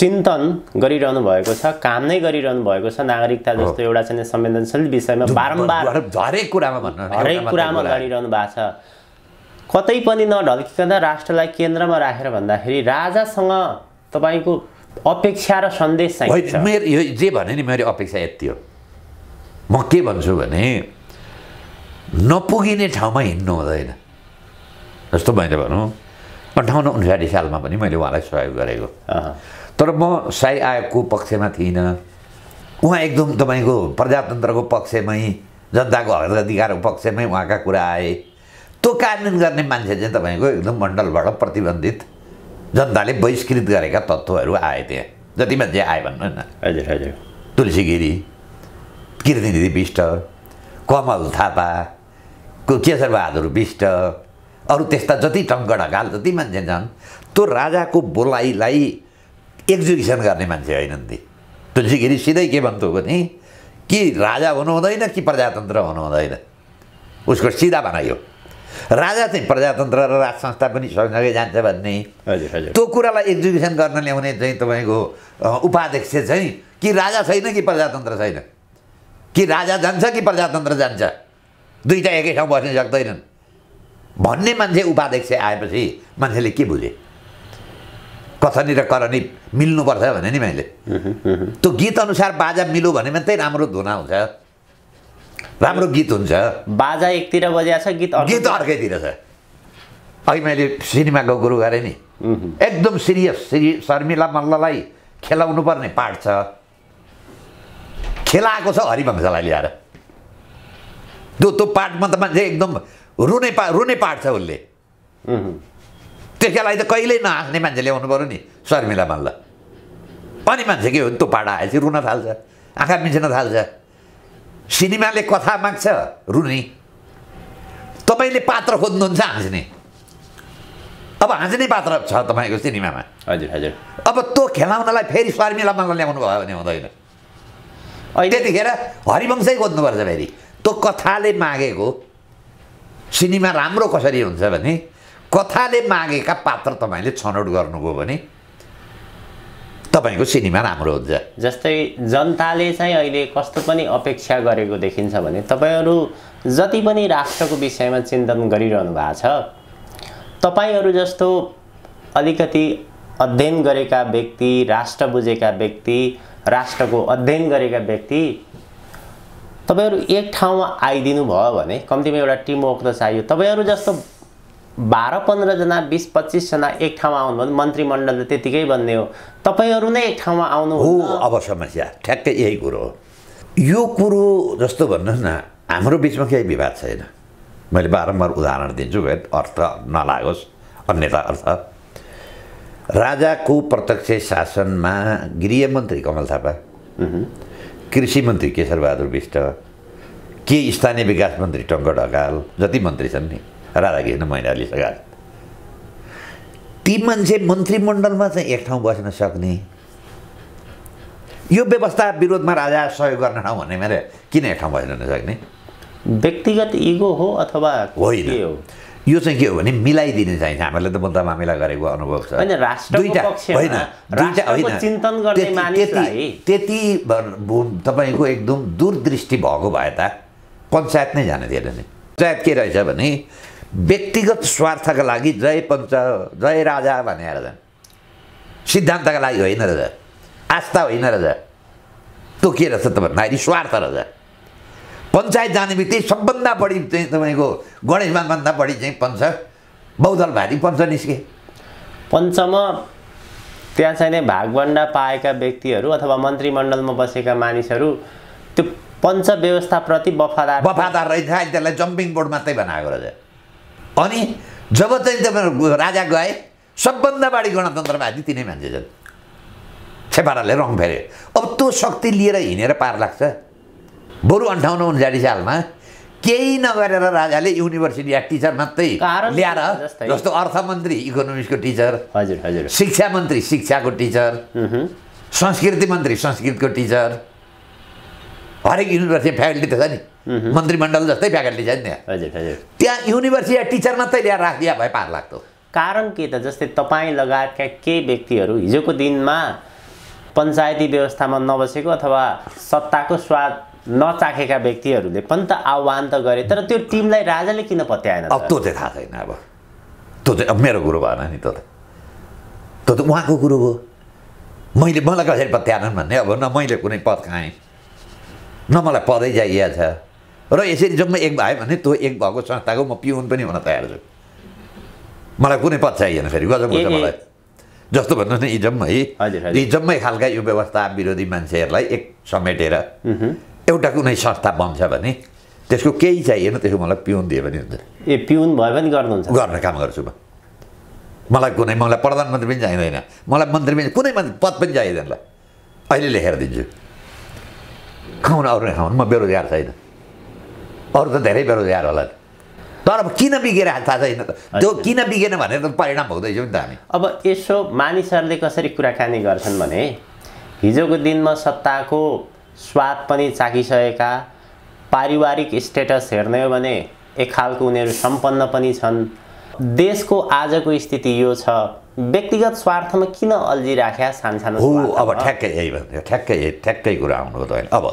चिन्तन गरिरहनु भएको छ काम नै गरिरहनु भएको छ नागरिकता जस्तो एउटा चाहिँ संवेदनशील विषयमा बारम्बार हरेक कुरामा भन्नु हरेक कुरामा गरिरहनु भएको छ कतै पनि नढल्किकन राष्ट्रलाई केन्द्रमा राखेर भन्दाखेरि राजासँग तपाईँको अपेक्षा र सन्देश चाहिँ मेरो यो जे भने नि मेरो अपेक्षा यति हो म के भन्छु भने नपुगिने ठाउँमा हिँड्नु हुँदैन जस्तो मैले भनौँ अन्ठाउन्न उन्साठी सालमा पनि मैले उहाँलाई सहयोग गरेको तर म साई आयोगको पक्षमा थिइनँ उहाँ एकदम तपाईँको प्रजातन्त्रको पक्षमै जनताको हक अधिकारको पक्षमै उहाँका कुरा आए त्यो कार्यान्वयन गर्ने मान्छे चाहिँ तपाईँको एकदम मण्डलबाट प्रतिबन्धित जनताले बहिष्कृत गरेका तत्त्वहरू आए त्यहाँ जति मान्छे आए भन्नु न हजुर हजुर तुलसी गिरी किर्तिनिधि विष्ट कमल थापा को केशरबहादुर विष्ट अरू त्यस्ता जति काल जति मान्छे छन् त्यो राजाको बोलाइलाई एक्जिक्युसन गर्ने मान्छे होइनन् ती तुलसीगिरी सिधै के भन्थ्यो भने कि राजा हुनु कि प्रजातन्त्र हुनु उसको सिधा भनाइयो राजा चाहिँ प्रजातन्त्र र राज संस्था पनि सँगसँगै जान्छ भन्ने त्यो कुरालाई एक्जिक्युसन गर्न ल्याउने चाहिँ तपाईँको उपाध्यक्ष चाहिँ कि राजा छैन कि प्रजातन्त्र छैन कि राजा जान्छ कि प्रजातन्त्र जान्छ दुईवटा एकै ठाउँ बस्न सक्दैनन् भन्ने मान्छे उपाध्यक्ष आएपछि मान्छेले के बुझे कथनी र करनी मिल्नुपर्छ भने नि मैले त्यो गीत अनुसार बाजा मिलो भने मात्रै राम्रो धुना हुन्छ राम्रो गीत हुन्छ बाजा एकतिर बजिया छ गीत गीत अर्कैतिर छ अघि मैले सिनेमाको गुरु गरेँ नि एकदम सिरियस सिरि शर्मिला मल्ललाई खेलाउनु पर्ने पाठ छ खेलाएको छ हरिवंशलाई ल्याएर त्यो त्यो पाठमा त मान्छे एकदम रुने पा रुने पाठ छ उसले त्यसका लागि त कहिल्यै नहाँस्ने मान्छे ल्याउनु पऱ्यो नि शर्मिला मल्ल अनि मान्छे के हो त्यो पाठ आएपछि रुन थाल्छ आँखा मिचिन थाल्छ सिनेमाले कथा माग्छ रुनी तपाईँले पात्र खोज्नुहुन्छ हाँस्ने अब हाँस्ने पात्र छ तपाईँको सिनेमामा हजुर हजुर अब त्यो खेलाउनलाई फेरि शर्मिला मल्ल ल्याउनु भयो भने हुँदैन त्यतिखेर हरिवंशै खोज्नुपर्छ फेरि त्यो कथाले मागेको सिनेमा राम्रो कसरी हुन्छ भने कथाले मागेका पात्र तपाईँले छनौट गर्नुभयो भने तपाईँको सिनेमा राम्रो हुन्छ जस्तै जनताले चाहिँ अहिले कस्तो पनि अपेक्षा गरेको देखिन्छ भने तपाईँहरू जति पनि राष्ट्रको विषयमा चिन्तन गरिरहनु भएको छ तपाईँहरू जस्तो अलिकति अध्ययन गरेका व्यक्ति राष्ट्र बुझेका व्यक्ति राष्ट्रको अध्ययन गरेका व्यक्ति तपाईँहरू एक ठाउँमा आइदिनु भयो भने कम्तीमा एउटा टिमवर्क त चाहियो तपाईँहरू जस्तो बाह्र पन्ध्रजना बिस पच्चिसजना एक ठाउँमा आउनु भने मन्त्रीमण्डल त त्यतिकै बन्ने हो तपाईँहरू नै एक ठाउँमा आउनु हो अब समस्या ठ्याक्कै यही कुरो हो यो कुरो जस्तो भन्नुहोस् न हाम्रो बिचमा केही विवाद छैन मैले बारम्बार उदाहरण दिन्छु अर्थ नलागोस् अन्यथा अर्थ राजाको प्रत्यक्ष शासनमा गृहमन्त्री कमल थापा कृषि मन्त्री केशरबहादुर विष्ट के स्थानीय विकास मन्त्री टङ्क ढकाल जति मन्त्री छन् नि राधाकृष्ण मैनाली सगाल ती मान्छे मन्त्रीमण्डलमा चाहिँ एक ठाउँ बस्न सक्ने यो व्यवस्था विरोधमा राजा सहयोग गर्ने ठाउँ भन्ने मेरो किन एक ठाउँ बस्न नसक्ने व्यक्तिगत इगो हो अथवा होइन यो चाहिँ के हो भने मिलाइदिने चाहिन्छ हामीले त बन्दा मामिला गरेको अनुभव छ होइन त्यति तपाईँको एकदम दूरदृष्टि भएको भए त पञ्चायत नै जाने थिएन नि पञ्चायत के रहेछ भने व्यक्तिगत स्वार्थका लागि जय पञ्च जय राजा भने रहेछ सिद्धान्तका लागि होइन रहेछ आस्था होइन रहेछ त्यो के रहेछ त भन्दाखेरि स्वार्थ रहेछ पञ्चायत जाने बित्तिकै सबभन्दा बढी चाहिँ तपाईँको भन्दा बढी चाहिँ पञ्च भारी पञ्च निस्के पञ्चमा त्यहाँ चाहिँ नै भागभन्डा पाएका व्यक्तिहरू अथवा मन्त्रीमण्डलमा बसेका मानिसहरू त्यो पञ्च व्यवस्थाप्रति बफादार वफादार रहेछ अहिले त्यसलाई जम्पिङ बोर्ड मात्रै बनाएको रहेछ अनि जब चाहिँ तपाईँहरू राजा गए सबभन्दा बढी गणतन्त्रवादी तिनै मान्छे छन् छेपाराले रङ फेऱ्यो अब त्यो शक्ति लिएर हिँडेर पार लाग्छ बरु अन्ठाउन्न उन्चालिस सालमा केही नगरेर राजाले युनिभर्सिटी टिचर मात्रै ल्याएर जस्तो अर्थमन्त्री इकोनोमिक्सको टिचर हजुर हजुर शिक्षा मन्त्री शिक्षाको टिचर संस्कृति मन्त्री संस्कृतको टिचर हरेक युनिभर्सिटी फ्याकल्टी त छ नि मन्त्रीमण्डल जस्तै फ्याकल्टी छ नि त्यहाँ हजुर हजुर त्यहाँ युनिभर्सिटी टिचर मात्रै ल्याएर राखिदिए भए पार लाग्थ्यो कारण के त जस्तै तपाईँ लगायतका केही व्यक्तिहरू हिजोको दिनमा पञ्चायती व्यवस्थामा नबसेको अथवा सत्ताको स्वाद नचाखेका व्यक्तिहरूले पनि त आह्वान त गरे तर त्यो टिमलाई राजाले किन पत्याएन अब तँ चाहिँ थाहा छैन अब त्यो चाहिँ अब मेरो कुरो भएन नि त्यो त त्यो त उहाँको कुरो हो मैले मलाई कसरी पत्याएनन् भन्ने अब न मैले कुनै पद खाएँ न मलाई पदै चाहिएको छ र यसरी जम्मै एक भयो भने त्यो एक भएको संस्थाको म पिउन पनि हुन तयार छु मलाई कुनै पद चाहिएन फेरि गजब हुन्छ मलाई जस्तो भन्नुहोस् न यी जम्मै यी जम्मै खालका यो व्यवस्था विरोधी मान्छेहरूलाई एक समेटेर एउटा कुनै संस्था बन्छ भने त्यसको केही चाहिएन त्यसको मलाई पिउन दिए भने हुन्छ ए पिउन भए पनि गर्नुहुन्छ गर्ने काम गर्छु म मलाई कुनै मलाई प्रधानमन्त्री पनि चाहिँदैन मलाई मन्त्री पनि कुनै मन्त्री पद पनि चाहिँदैन ल अहिले लेखेर दिन्छु खाउन अरू नै खाउनु म बेरोजगार छैन अरू त धेरै बेरोजगार होला तर अब किन बिग्रेर थाहा छैन त्यो किन बिग्रेन भनेर त परिणाम भोग्दैछौँ नि त हामी अब यसो मानिसहरूले कसरी कुराकानी गर्छन् भने हिजोको दिनमा सत्ताको स्वाद पनि चाखिसकेका पारिवारिक स्टेटस हेर्ने हो भने एक खालको उनीहरू सम्पन्न पनि छन् देशको आजको स्थिति यो छ व्यक्तिगत स्वार्थमा किन अल्झिराख्या सानसानो हो अब ठ्याक्कै यही ठ्याक्कै ठ्याक्कै कुरा आउनु त अब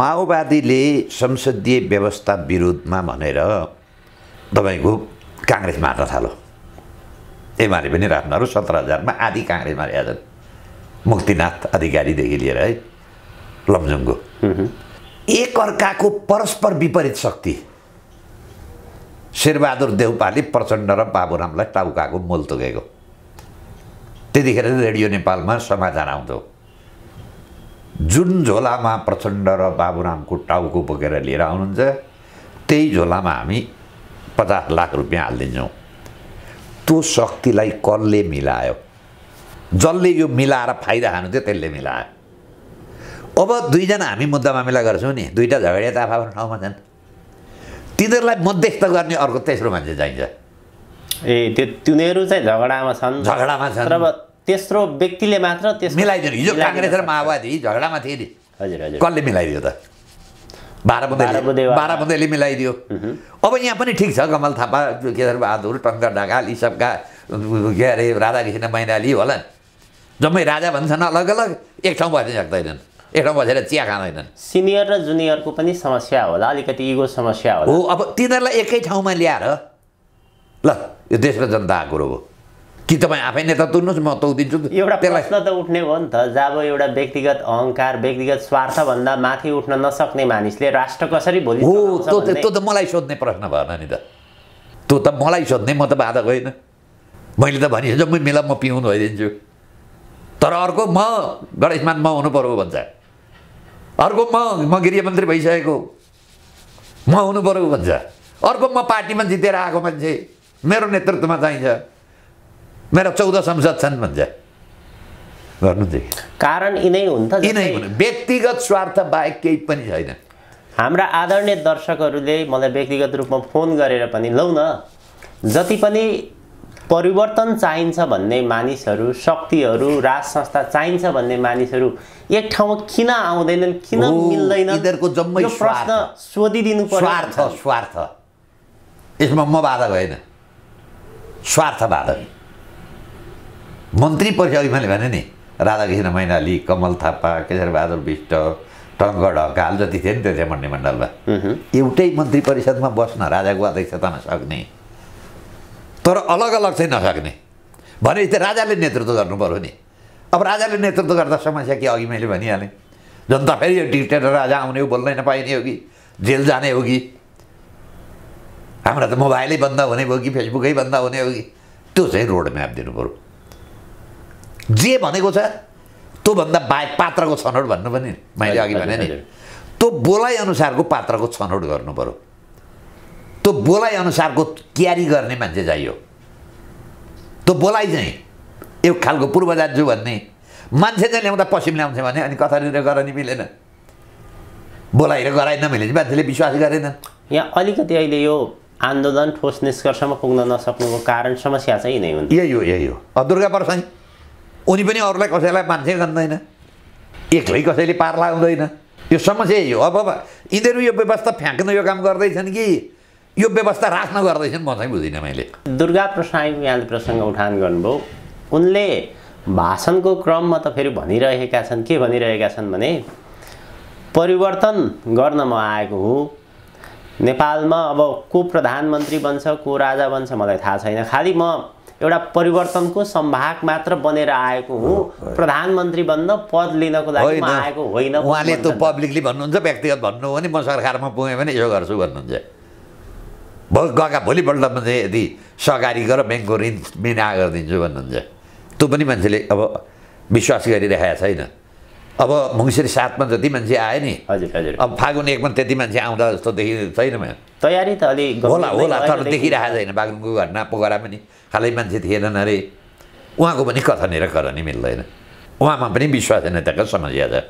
माओवादीले संसदीय व्यवस्था विरुद्धमा भनेर तपाईँको काङ्ग्रेस मार्न थालो एमाले पनि राख्नुहरू सत्र हजारमा आधी काङ्ग्रेस मारिहाल्छन् मुक्तिनाथ अधिकारीदेखि लिएर है लमजुङ्गो एकअर्काको परस्पर विपरीत शक्ति शेरबहादुर देउपाले प्रचण्ड र बाबुरामलाई टाउकाको मोल तोकेको त्यतिखेर रेडियो नेपालमा समाचार आउँथ्यो जुन झोलामा प्रचण्ड र बाबुरामको टाउको बोकेर लिएर आउनुहुन्छ त्यही झोलामा हामी पचास लाख रुपियाँ हालिदिन्छौँ त्यो शक्तिलाई कसले मिलायो जसले यो मिलाएर फाइदा खानु थियो त्यसले मिलायो अब दुईजना हामी मुद्दा मामिला गर्छौँ नि दुईवटा झगडिया त आफ्नो ठाउँमा छन् तिनीहरूलाई मध्यस्थ गर्ने अर्को तेस्रो मान्छे चाहिन्छ ए त्यो तिनीहरू चाहिँ झगडामा छन् झगडामा छन् तर तेस्रो व्यक्तिले मात्र त्यस मिलाइदिनु हिजो काङ्ग्रेस र माओवादी झगडामा थिए नि हजुर हजुर कसले मिलाइदियो त बाह्र बुँदै बाह्र बुँदैले मिलाइदियो अब यहाँ पनि ठिक छ कमल थापा केदार बहादुर टङ्कर ढकाल यी सबका के अरे राधाकृष्ण मैनाली होला जम्मै राजा भन्छन् अलग अलग एक ठाउँ बस्न सक्दैनन् एउटा बसेर चिया खाँदैनन् सिनियर र जुनियरको पनि समस्या होला अलिकति इगो समस्या होला हो अब तिनीहरूलाई एकै ठाउँमा ल्याएर ल यो देशको र जनता कुरो हो कि तपाईँ आफै नेता तुर्नुहोस् म तौदिन्छु एउटा प्रश्न त उठ्ने भयो नि त जब एउटा व्यक्तिगत अहङ्कार व्यक्तिगत स्वार्थभन्दा माथि उठ्न नसक्ने मानिसले राष्ट्र कसरी भोलि हो त्यो त्यो त मलाई सोध्ने प्रश्न भएन नि त त्यो त मलाई सोध्ने म त बाधक होइन मैले त भनिसक्छु मिला म पिउनु भइदिन्छु तर अर्को म गणेशमान म हुनु पर्यो भन्छ अर्को म म गृहमन्त्री भइसकेको म हुनु पऱ्यो भन्छ अर्को म पार्टीमा जितेर आएको मान्छे मेरो नेतृत्वमा चाहिन्छ मेरा चौध संसद छन् भन्छ गर्नु कारण यिनै हुन्छ यिनै हुन् व्यक्तिगत स्वार्थ बाहेक केही पनि छैन हाम्रा आदरणीय दर्शकहरूले मलाई व्यक्तिगत रूपमा फोन गरेर पनि लौ न जति पनि परिवर्तन चाहिन्छ भन्ने मानिसहरू शक्तिहरू राज संस्था चाहिन्छ भन्ने मानिसहरू एक ठाउँमा किन आउँदैनन् किन मिल्दैन प्रश्न सोधिदिनु स्वार्थ स्वार्थ यसमा म बाधक होइन स्वार्थ बाधक मन्त्री परिषद मैले भने नि राधाकृष्ण मैनाली कमल थापा केशर बहादुर विष्ट टङ्गड हकाल जति थिए नि त्यो चाहिँ मन्त्रीमण्डलमा मण्डलमा एउटै मन्त्री परिषदमा बस्न राजाको अध्यक्षतामा सक्ने तर अलग अलग चाहिँ नसक्ने भनेपछि राजाले नेतृत्व गर्नु पऱ्यो नि अब राजाले नेतृत्व गर्दा समस्या के अघि मैले भनिहालेँ जनता फेरि यो डिक्टेटर राजा आउने हो बोल्नै नपाइने हो कि जेल जाने हो कि हाम्रो त मोबाइलै बन्द हुने भयो कि फेसबुकै बन्द हुने हो कि त्यो चाहिँ रोड म्याप दिनु पऱ्यो जे भनेको छ त्योभन्दा बाहेक पात्रको छनौट भन्नु पनि मैले अघि भने नि त्यो बोलाइअनुसारको पात्रको छनौट गर्नु पऱ्यो त्यो अनुसारको क्यारी गर्ने मान्छे चाहियो त्यो बोलाइ चाहिँ एक खालको पूर्व जान्छु भन्ने मान्छे चाहिँ ल्याउँदा पश्चिम ल्याउँछ भने अनि कथाले गर नि मिलेन र गराइ नमिले चाहिँ मान्छेले विश्वास गरेन यहाँ अलिकति अहिले यो आन्दोलन ठोस निष्कर्षमा पुग्न नसक्नुको कारण समस्या चाहिँ नै हुन्छ यही हो यही हो दुर्गा प्रसाई उनी पनि अरूलाई कसैलाई मान्छे गर्दैन एक्लै कसैले पार लाउँदैन यो समस्या यही हो अब यिनीहरू यो व्यवस्था फ्याँक्न यो काम गर्दैछन् कि यो व्यवस्था राख्न गर्दैछन् म चाहिँ बुझिनँ मैले दुर्गा प्रसाद यहाँले प्रसङ्ग उठान गर्नुभयो उनले भाषणको क्रममा त फेरि भनिरहेका छन् के भनिरहेका छन् भने परिवर्तन गर्न म आएको हुँ नेपालमा अब को प्रधानमन्त्री बन्छ को राजा बन्छ मलाई थाहा छैन खालि म एउटा परिवर्तनको सम्भाग मात्र बनेर आएको हुँ प्रधानमन्त्री बन्न पद लिनको लागि आएको होइन उहाँले त्यो पब्लिकली भन्नुहुन्छ व्यक्तिगत भन्नु हो भने म सरकारमा पुगेँ भने यो गर्छु भन्नुहुन्छ भोल गएका भोलिपल्ट चाहिँ यदि सहकारी गर ब्याङ्कको ऋण मिना गरिदिन्छु भन्नुहुन्छ त्यो पनि मान्छेले अब विश्वास गरिरहेको छैन अब मङ्सिर सातमा जति मान्छे आयो नि हजुर हजुर अब फागुन एकमा त्यति मान्छे आउँदा जस्तो देखि छैन म तयारी त अलिक होला होला तर देखिरहेको छैन बागलुङको घटना पोखरा पनि खालै मान्छे थिएनन् अरे उहाँको पनि कथनेर नि मिल्दैन उहाँमा पनि विश्वास त्यहाँको समस्या छ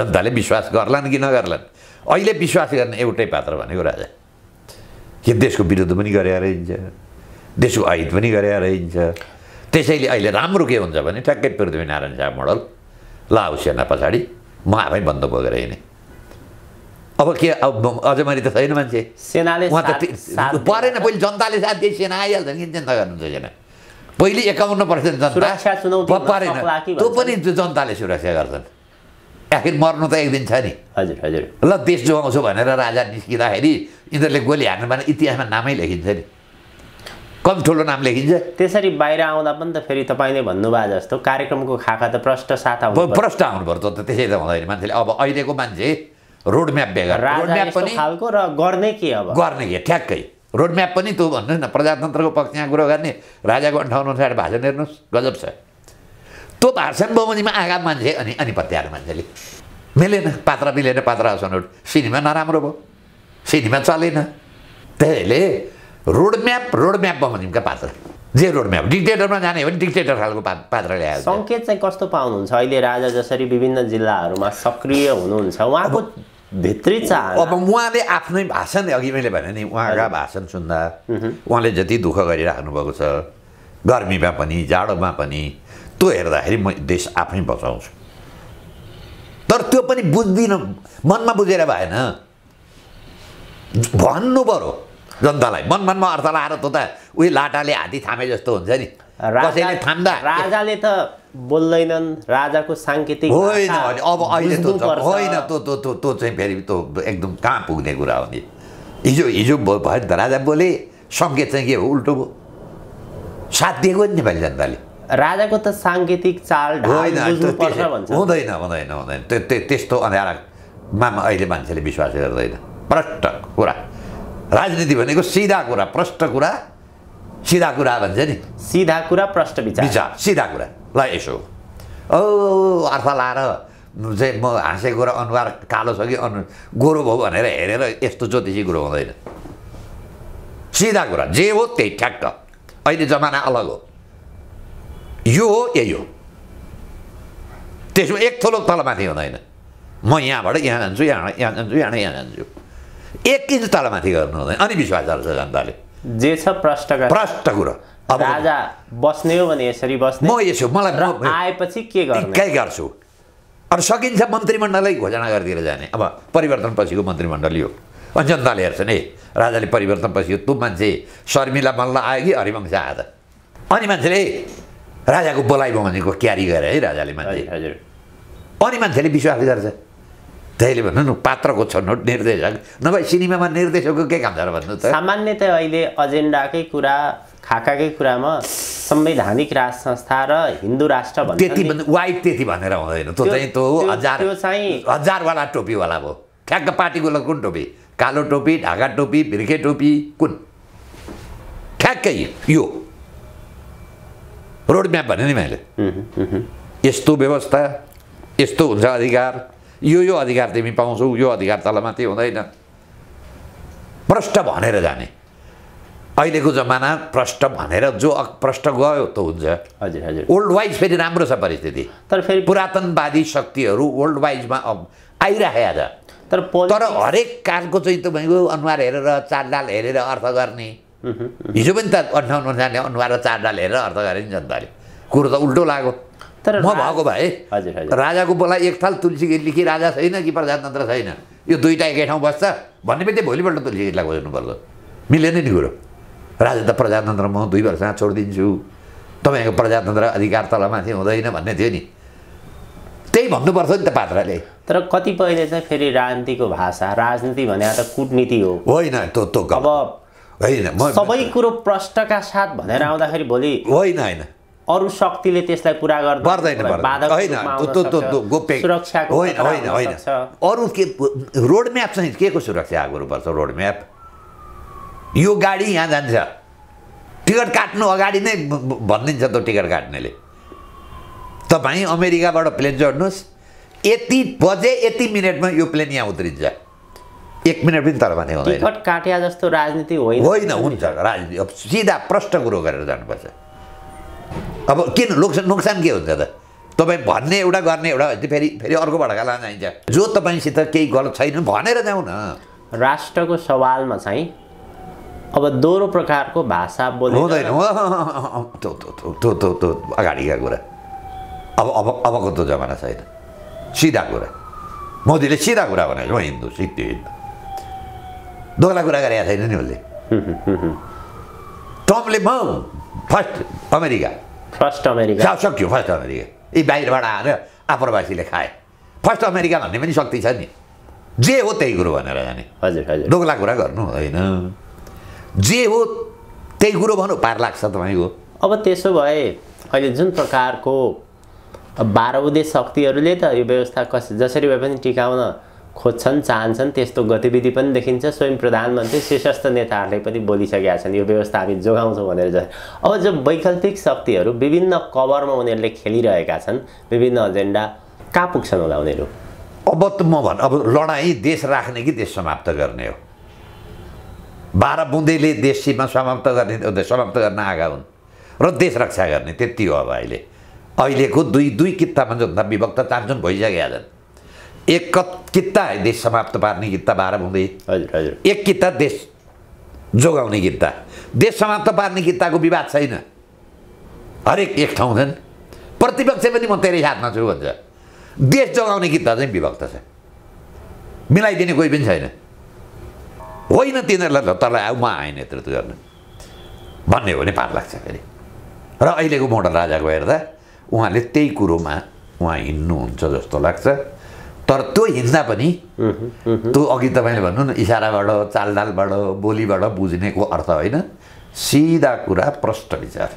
जनताले विश्वास गर्लान् कि नगर्लान् अहिले विश्वास गर्ने एउटै पात्र भनेको राजा कि देशको विरुद्ध पनि गरे रहन्छ देशको अहित पनि गरे रहन्छ त्यसैले अहिले राम्रो के हुन्छ भने ठ्याक्कै पृथ्वीनारायण शाह मोडल लाउ सेना पछाडि म आफै बन्द बोकेर हिँडेँ अब के अब मैले त छैन मान्छे सेनाले उहाँ त परेन पहिले जनताले साथ दिए सेना आइहाल्छ नि किन चिन्ता गर्नुहुन्छ सेना पहिले एकाउन्न पर्सेन्ट जनता परेन त्यो पनि जनताले सुरक्षा गर्छन् आखिर मर्नु त एक दिन छ नि हजुर हजुर ल देश जोगाउँछु भनेर राजा निस्किँदाखेरि यिनीहरूले गोली हान्नु भने इतिहासमा नामै लेखिन्छ नि कम ठुलो नाम लेखिन्छ त्यसरी बाहिर आउँदा पनि त फेरि तपाईँले भन्नुभयो जस्तो कार्यक्रमको खाका त प्रष्ट साथ प्रष्ट आउनु आउनुपर्छ त त्यसै त हुँदैन मान्छेले अब अहिलेको मान्छे रोड म्याप बेगर म्याप पनि खालको र गर्ने के अब गर्ने के ठ्याक्कै रोड म्याप पनि त्यो भन्नुहोस् न प्रजातन्त्रको पक्षमा कुरो गर्ने राजाको अन्ठाउनु अनुसार भाषण हेर्नुहोस् गजब छ त्यो भाषण बमनीमा आगा मान्छे अनि अनि पत्याएर मान्छेले मिलेन पात्र मिलेन पात्र हसनहरू सिनेमा नराम्रो भयो सिनेमा चलेन त्यसैले रोडम्याप रोडम्याप बमनीमका पात्र जे रोडम्याप डिक्टेटरमा जाने हो भने डिक्टेटर खालको पा पात्र ल्याएर सङ्केत चाहिँ कस्तो पाउनुहुन्छ अहिले राजा जसरी विभिन्न जिल्लाहरूमा सक्रिय हुनुहुन्छ उहाँको भित्री चाह अब उहाँले आफ्नै भाषण अघि मैले भने नि उहाँका भाषण सुन्दा उहाँले जति दुःख गरिराख्नु भएको छ गर्मीमा पनि जाडोमा पनि त्यो हेर्दाखेरि म देश आफै बचाउँछु तर त्यो पनि बुझ्दिनँ मनमा बुझेर भएन भन्नु पऱ्यो जनतालाई मन मनमा अर्थ लाएर त उही लाटाले हात्ती थामे जस्तो हुन्छ नि कसैले थाम्दा राजाले त बोल्दैनन् राजाको साङ्केतिक होइन अब अहिले त होइन त्यो त्यो त्यो त्यो चाहिँ फेरि त्यो एकदम कहाँ पुग्ने कुरा हो नि हिजो हिजो भयो नि त राजा बोले सङ्केत चाहिँ के हो उल्टो साथ दिएको नि नेपाली जनताले राजाको त साङ्गीतिक चाल हुँदैन हुँदैन हुँदैन त्यस्तो अँध्यारामा अहिले मान्छेले विश्वास गर्दैन प्रष्ट कुरा राजनीति भनेको सिधा कुरा प्रष्ट कुरा सिधा कुरा भन्छ नि सिधा कुरा प्रष्ट विचार विचार सिधा कुरा ल यसो औ अर्थ लाएर चाहिँ म हाँसेको र अनुहार कालो छ कि अनु गोरो भयो भनेर हेरेर यस्तो ज्योतिषी कुरो हुँदैन सिधा कुरा जे हो त्यही ठ्याक्क अहिले जमाना अलग हो यो हो यही हो त्यसमा एक थोलो तलमाथि हुँदैन म यहाँबाट यहाँ जान्छु यहाँ यहाँ जान्छु यहाँ यहाँ जान्छु एक इन्च तलमाथि गर्नु हुँदैन अनि विश्वास गर्छ जनताले जे छ प्रष्ट प्रष्ट कुरो अब राजा बस्ने हो भने यसरी बस्ने म यसो मलाई आएपछि के गर्नु के गर्छु अब सकिन्छ मन्त्रीमण्डलै घोषणा गरिदिएर जाने अब परिवर्तन पछिको मन्त्रीमण्डल यो अनि जनताले हेर्छन् ए राजाले परिवर्तन पछिको तँ मान्छे शर्मिला मल्ल आयो कि हरिवंश आयो त अनि मान्छेले राजाको बोलाइमा भनेको क्यारी गरे है राजाले मान्छे हजुर अनि मान्छेले विश्वास गर्छ त्यसले भन्नु न पात्रको छ नोट निर्देशक नभए सिनेमामा निर्देशकको के काम छ र भन्नु त सामान्यतया अहिले एजेन्डाकै कुरा खाकाकै कुरामा संवैधानिक राज संस्था र हिन्दू राष्ट्र त्यति वाइट त्यति भनेर हुँदैन त्यो चाहिँ त्यो हजार त्यो चाहिँ हजारवाला टोपीवाला भयो ठ्याक्क पार्टीको लागि कुन टोपी कालो टोपी ढाका टोपी भिर्के टोपी कुन ठ्याक्कै यो रोड म्याप भने नि मैले यस्तो व्यवस्था यस्तो हुन्छ अधिकार यो यो अधिकार तिमी पाउँछौ यो अधिकार तलमाथि हुँदैन प्रष्ट भनेर जाने अहिलेको जमाना प्रष्ट भनेर जो प्रष्ट गयो त हुन्छ हजुर हजुर ओल्ड वाइज फेरि राम्रो छ परिस्थिति तर फेरि पुरातनवादी शक्तिहरू वर्ल्ड वाइजमा आइराखेका छ तर तर हरेक कालको चाहिँ तपाईँको अनुहार हेरेर चालडाल हेरेर अर्थ गर्ने हिजो पनि त अन्ठाउन्न जाने अनुहार र चारडाल हेरेर अर्थ गरे नि जनताले कुरो त उल्टो लाग्यो तर म भएको भए हजुर राजाको बोला एक थाल तुलसी लिखी राजा छैन कि प्रजातन्त्र छैन यो दुईवटा एकै ठाउँ बस्छ भन्ने बित्तिकै भोलिपल्ट तुलसी गिरीलाई खोज्नुपर्छ मिलेन नि कुरो राजा त प्रजातन्त्र म दुई वर्ष छोडिदिन्छु तपाईँको प्रजातन्त्र अधिकार तलमाथि हुँदैन भन्ने थियो नि त्यही भन्नुपर्छ नि त पात्रले तर कतिपयले चाहिँ फेरि राजनीतिको भाषा राजनीति भने त कुटनीति हो होइन अब होइन सबै कुरो प्रष्टका साथ भनेर आउँदाखेरि भोलि होइन होइन अरू शक्तिले त्यसलाई पुरा गर्दैन होइन होइन होइन अरू के रोड म्याप चाहिँ के को सुरक्षा गर्नुपर्छ म्याप यो गाडी यहाँ जान्छ टिकट काट्नु अगाडि नै भनिदिन्छ त्यो टिकट काट्नेले तपाईँ अमेरिकाबाट प्लेन चढ्नुहोस् यति बजे यति मिनटमा यो प्लेन यहाँ उत्रिन्छ एक मिनट पनि तर भने हुँदैन जस्तो राजनीति होइन होइन हुन्छ राजनीति अब सिधा प्रष्ट कुरो गरेर जानुपर्छ अब किन नोक्सान नोक्सान के हुन्छ त तपाईँ भन्ने एउटा गर्ने एउटा फेरि फेरि अर्को अर्कोबाट लान जाइन्छ जो तपाईँसित केही गलत छैन भनेर जाउँ न राष्ट्रको सवालमा चाहिँ अब दोहोरो प्रकारको भाषा बोल्नु हुँदैन अगाडिका कुरा अब अब अबको त जमाना छैन सिधा कुरा मोदीले सिधा कुरा भनेको हिन्दू सिक्थ्यो हिन्दू दोहोरो कुरा गरेका छैन नि उसले ट्रम्पले म फर्स्ट अमेरिका फर्स्ट अमेरिका सक्यो फर्स्ट अमेरिका यी बाहिरबाट आएर आप्रवासीले खाए फर्स्ट अमेरिका भन्ने पनि शक्ति छ नि जे हो त्यही कुरो भनेर जाने हजुर हजुर कुरा गर्नु होइन जे हो त्यही कुरो भनौँ पार लाग्छ तपाईँको अब त्यसो भए अहिले जुन प्रकारको बाह्र देश शक्तिहरूले त यो व्यवस्था कस जसरी भए पनि टिकाउन खोज्छन् चाहन्छन् त्यस्तो गतिविधि पनि देखिन्छ स्वयं प्रधानमन्त्री शीर्षस्थ नेताहरूले पनि बोलिसकेका छन् यो व्यवस्था हामी जोगाउँछौँ भनेर अब जो वैकल्पिक शक्तिहरू विभिन्न कभरमा उनीहरूले खेलिरहेका छन् विभिन्न एजेन्डा कहाँ पुग्छन् होला उनीहरू अब त म भन् अब लडाइँ देश राख्ने कि देश समाप्त गर्ने हो बाह्र बुँदैले देशमा सीमा समाप्त गर्ने समाप्त गर्न आएका हुन् र देश रक्षा गर्ने त्यति हो अब अहिले अहिलेको दुई दुई किताबमा विभक्त चान्सुन भइसकेका छन् एक किता देश समाप्त पार्ने किता भारत हुँदै हजुर हजुर एक किता देश जोगाउने किता देश समाप्त पार्ने किताको विवाद छैन हरेक एक ठाउँ छन् प्रतिपक्ष पनि म तेरै हातमा छु भन्छ देश जोगाउने किता चाहिँ विभक्त छ मिलाइदिने कोही पनि छैन होइन तिनीहरूलाई तल आऊ म आएँ नेतृत्व गर्नु भन्ने हो भने पार लाग्छ फेरि र अहिलेको मोडल राजाको हेर्दा उहाँले त्यही कुरोमा उहाँ हिँड्नुहुन्छ जस्तो लाग्छ तर त्यो हिँड्दा पनि त्यो अघि तपाईँले भन्नु न इसाराबाट चालडालबाट बोलीबाट बुझ्नेको अर्थ होइन सिधा कुरा प्रष्ट विचार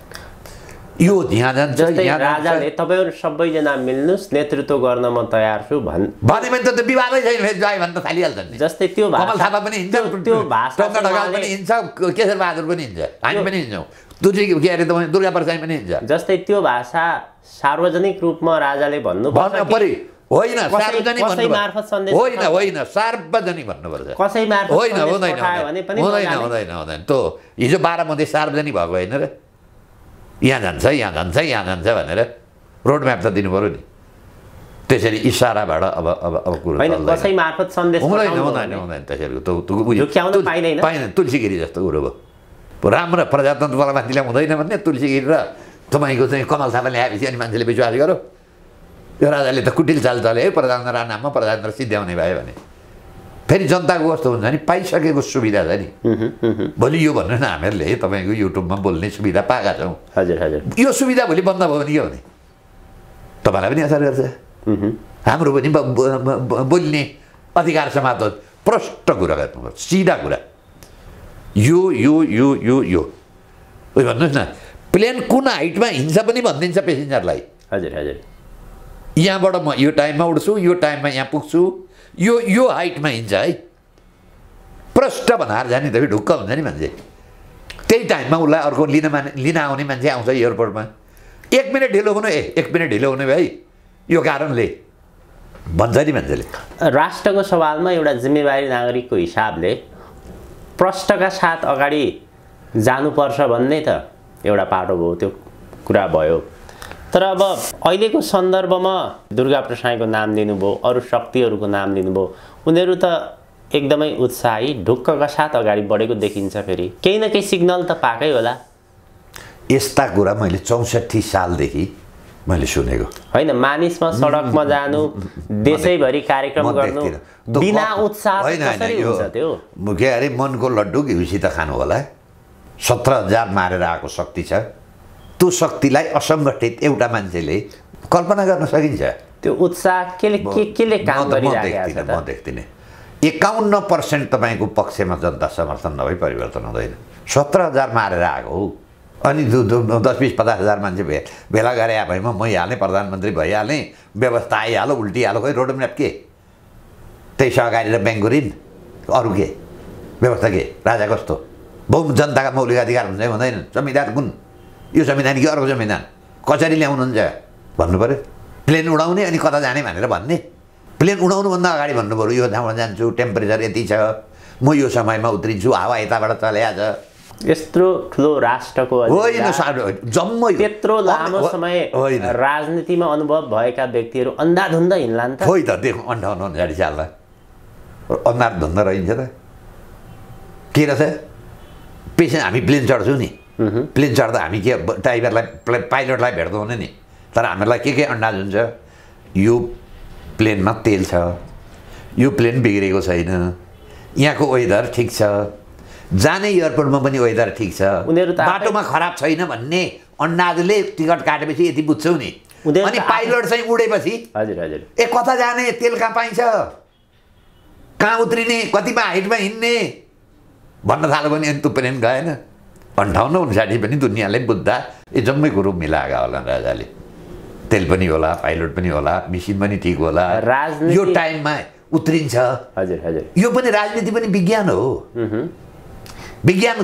यो यहाँ जान्छ राजाले तपाईँहरू सबैजना मिल्नुहोस् नेतृत्व गर्न म तयार छु भन् भन्यो भने त विवादै छैन जायो भने त थालिहाल्छ नि जस्तै त्यो कमल थापा पनि हिँड्छ त्यो भाषा पनि हिँड्छ केशर बहादुर पनि हिँड्छ हामी पनि हिँड्छौँ त्यो के अरे तपाईँ दुर्गा प्रसाई पनि हिँड्छ जस्तै त्यो भाषा सार्वजनिक रूपमा राजाले भन्नु पऱ्यो होइन सार्वजनिक होइन होइन सार्वजनिक भन्नुपर्छ होइन हुँदैन हुँदैन हुँदैन हुँदैन त्यो हिजो बाह्र मध्ये सार्वजनिक भएको होइन र यहाँ जान्छ यहाँ जान्छ यहाँ जान्छ भनेर रोड म्याप त दिनु पऱ्यो नि त्यसरी इसाराबाट अब अब अब कुरो हुँदैन हुँदैन हुँदैन त्यसरी पाइँदैन तुलसीगिरी जस्तो कुरो भयो राम्रो प्रजातन्त्रवाला मान्छेलाई हुँदैन भन्ने तुलसीगिरी र तपाईँको चाहिँ कमल थापा ल्याएपछि अनि मान्छेले विश्वास गरौँ यो राजाले त कुटिल चाल चले है राणामा नाममा र सिद्ध्याउने भयो भने फेरि जनताको कस्तो हुन्छ नि पाइसकेको सुविधा छ नि भोलि यो भन्नु न हामीहरूले तपाईँको युट्युबमा बोल्ने सुविधा पाएका छौँ हजुर हजुर यो सुविधा भोलि बन्द भयो भने के भने तपाईँलाई पनि असर गर्छ हाम्रो पनि बोल्ने अधिकार समाप्त प्रष्ट कुरा गर्नुपर्छ सिधा कुरा यो यो यो यो यो भन्नुहोस् न प्लेन कुन हाइटमा हिँड्छ पनि भनिदिन्छ पेसेन्जरलाई हजुर हजुर यहाँबाट म यो टाइममा उड्छु यो टाइममा यहाँ पुग्छु यो यो हाइटमा हिँड्छ है प्रष्ट भनेर जाने त ढुक्क हुन्छ नि मान्छे त्यही टाइममा उसलाई अर्को लिन माने लिन आउने मान्छे आउँछ एयरपोर्टमा एक मिनट ढिलो हुनु ए एक मिनट ढिलो हुनु है यो कारणले भन्छ नि मान्छेले राष्ट्रको सवालमा एउटा जिम्मेवारी नागरिकको हिसाबले प्रष्टका साथ अगाडि जानुपर्छ भन्ने त एउटा पाटो भयो त्यो कुरा भयो तर अब अहिलेको सन्दर्भमा दुर्गा प्रसाईको नाम लिनुभयो अरू शक्तिहरूको नाम लिनुभयो उनीहरू त एकदमै उत्साही ढुक्कका साथ अगाडि बढेको देखिन्छ फेरि केही न केही सिग्नल त पाएकै होला यस्ता कुरा मैले चौसठी सालदेखि मैले सुनेको होइन मानिसमा सडकमा जानु देशैभरि कार्यक्रम गर्नु बिना उत्साह के अरे मनको लड्डु घिउसित खानु होला सत्र हजार मारेर आएको शक्ति छ त्यो शक्तिलाई असङ्गठित एउटा मान्छेले कल्पना गर्न सकिन्छ त्यो उत्साह केले के केले काम गरिरहेको म देख्दिनँ एकाउन्न पर्सेन्ट तपाईँको पक्षमा जनता समर्थन नभई परिवर्तन हुँदैन सत्र हजार मारेर आएको हो अनि दस बिस पचास हजार मान्छे भे भेला गरे भएमा मै हालेँ प्रधानमन्त्री भइहालेँ व्यवस्था आइहाल्यो हालो खोइ रोडम्याप के त्यही सहकारी र ब्याङ्कको ऋण अरू के व्यवस्था के राजा कस्तो बहु जनताका मौलिक अधिकार हुन्छ हुँदैन संविधान कुन यो संविधान कि अर्को संविधान कसरी ल्याउनुहुन्छ भन्नु पऱ्यो प्लेन उडाउने अनि कता जाने भनेर भन्ने प्लेन उडाउनुभन्दा अगाडि भन्नु पऱ्यो यो ठाउँमा जान्छु टेम्परेचर यति छ म यो समयमा उत्रिन्छु हावा यताबाट चल्याछ यत्रो ठुलो राष्ट्रको होइन जम्मै त्यत्रो लामो समय राजनीतिमा अनुभव भएका व्यक्तिहरू अन्धाधुन्ध हिँड्ला त खोइ त देख अन्ठाउन्न अन्ठाडी साललाई अन्धाधुन्दा रहन्छ त के रहेछ पेसेन्ट हामी प्लेन चढ्छौँ नि प्लेन चढ्दा हामी के ड्राइभरलाई पाइलटलाई भेट्दो हुने नि तर हामीहरूलाई के के अन्दाज हुन्छ यो प्लेनमा तेल छ यो प्लेन बिग्रेको छैन यहाँको वेदर ठिक छ जाने एयरपोर्टमा पनि वेदर ठिक छ उनीहरू बाटोमा खराब छैन भन्ने अन्दाजले टिकट काटेपछि यति बुझ्छौ नि अनि पाइलट चाहिँ उडेपछि हजुर हजुर ए कता जाने तेल कहाँ पाइन्छ कहाँ उत्रिने कतिमा हाइटमा हिँड्ने भन्न थाल्यो भने अनि त्यो प्लेन गएन अन्ठाउन्न उन्साठी पनि दुनियाँले बुझ्दा ए जम्मै कुरो मिलाएका होला राजाले तेल पनि होला पाइलट पनि होला मिसिन पनि ठिक होला यो टाइममा उत्रिन्छ हजुर हजुर यो पनि राजनीति पनि विज्ञान हो विज्ञान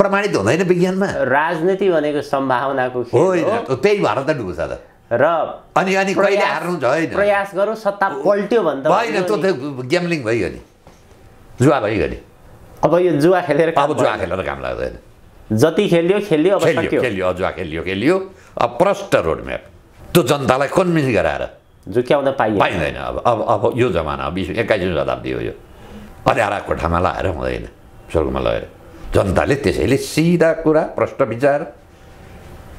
प्रमाणित हुँदैन विज्ञानमा राजनीति भनेको सम्भावनाको हो त्यही भएर त डुब्छ त र अनि अनि कहिले हार्नु होइन प्रयास गरौँ सत्ता पल्ट्यो त भएन त्यो त ग्याम्लिङ भइगयो नि जुवा भइगयो नि अब यो जुवा खेलेर अब जुवा खेलेर काम लाग्दैन जति खेलियो खेलियो अब खेलियो खेलियो अजुवा खेलियो खेलियो अब प्रष्ट रोडम्याप त्यो जनतालाई कन्भिन्स गराएर झुक्याउँदा पाइ पाइँदैन अब अब अब यो जमाना बिस एक्काइसौँ शताब्दी हो यो अध्यारा कोठामा लाएर हुँदैन स्वर्गमा लगेर जनताले त्यसैले सिधा कुरा प्रष्ट विचार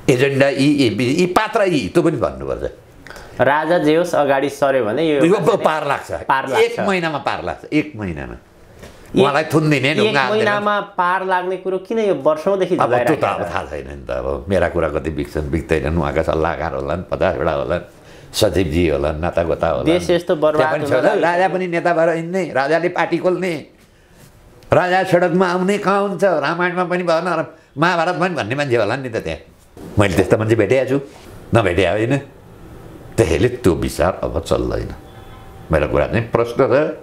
एजेन्डा यी यी पात्र यी त्यो पनि भन्नुपर्छ राजा जे होस् अगाडि सर्यो भने यो पार लाग्छ पार लाग्छ एक महिनामा पार लाग्छ एक महिनामा उहाँलाई थुनिदिने महिनामा पार लाग्ने कुरो किन यो वर्षौँदेखि अब त्यो त अब थाहा छैन नि त अब मेरा कुरा कति बिक्छन् बिक्दैनन् उहाँका सल्लाहकार होलान् पचासवटा होलान् सचिवजी होलान् नातागोता होला देश यस्तो बर्बाद राजा पनि नेता भएर हिँड्ने राजाले पार्टी खोल्ने राजा सडकमा आउने कहाँ हुन्छ रामायणमा पनि भएन महाभारतमा पनि भन्ने मान्छे होला नि त त्यहाँ मैले त्यस्तो मान्छे भेटेको छु नभेटे होइन त्यसैले त्यो विचार अब चल्दैन मेरो कुरा चाहिँ प्रश्न छ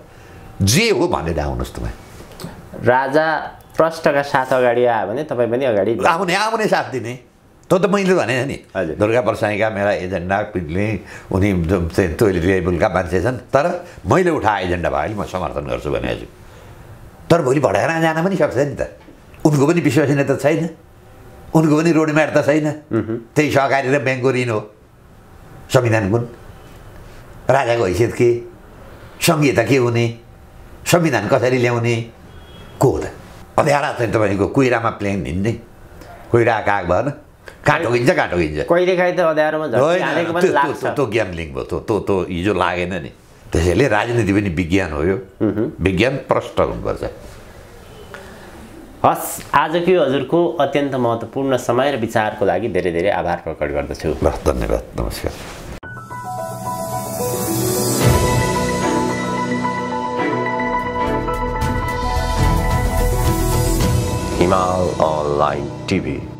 जे हो भनेर आउनुहोस् तपाईँ राजा प्रष्टका साथ अगाडि आयो भने तपाईँ पनि अगाडि आउने आउने साथ दिने त्यो त मैले भने नि दुर्गा प्रसाईका मेरा एजेन्डा पिडले उनी रिलेबलका मान्छे छन् तर मैले उठाए एजेन्डा भयो अहिले म समर्थन गर्छु भने हजुर तर भोलि भड्काएर जान पनि सक्छ नि त उनको पनि विश्वसनीय विश्वसनीयता छैन उनको पनि रोडम्याप त छैन त्यही सहकारी र ब्याङ्कको ऋण हो संविधान गुण राजाको हैसियत के सङ्घीयता के हुने संविधान कसरी ल्याउने को हो त अध्यारा चाहिँ तपाईँको कोइरामा प्लेन हिँड्ने कोइरा काग भएन काँटो हिँड्छ काँटो हिँड्छ कहिलेकाहीँ त अध्यारोमा त्यो ज्ञान लिङ्क त्यो त्यो हिजो लागेन नि त्यसैले राजनीति पनि विज्ञान हो यो विज्ञान प्रष्ट हुनुपर्छ हस् आजको हजुरको अत्यन्त महत्त्वपूर्ण समय र विचारको लागि धेरै धेरै आभार प्रकट गर्दछु धन्यवाद नमस्कार Himal Online TV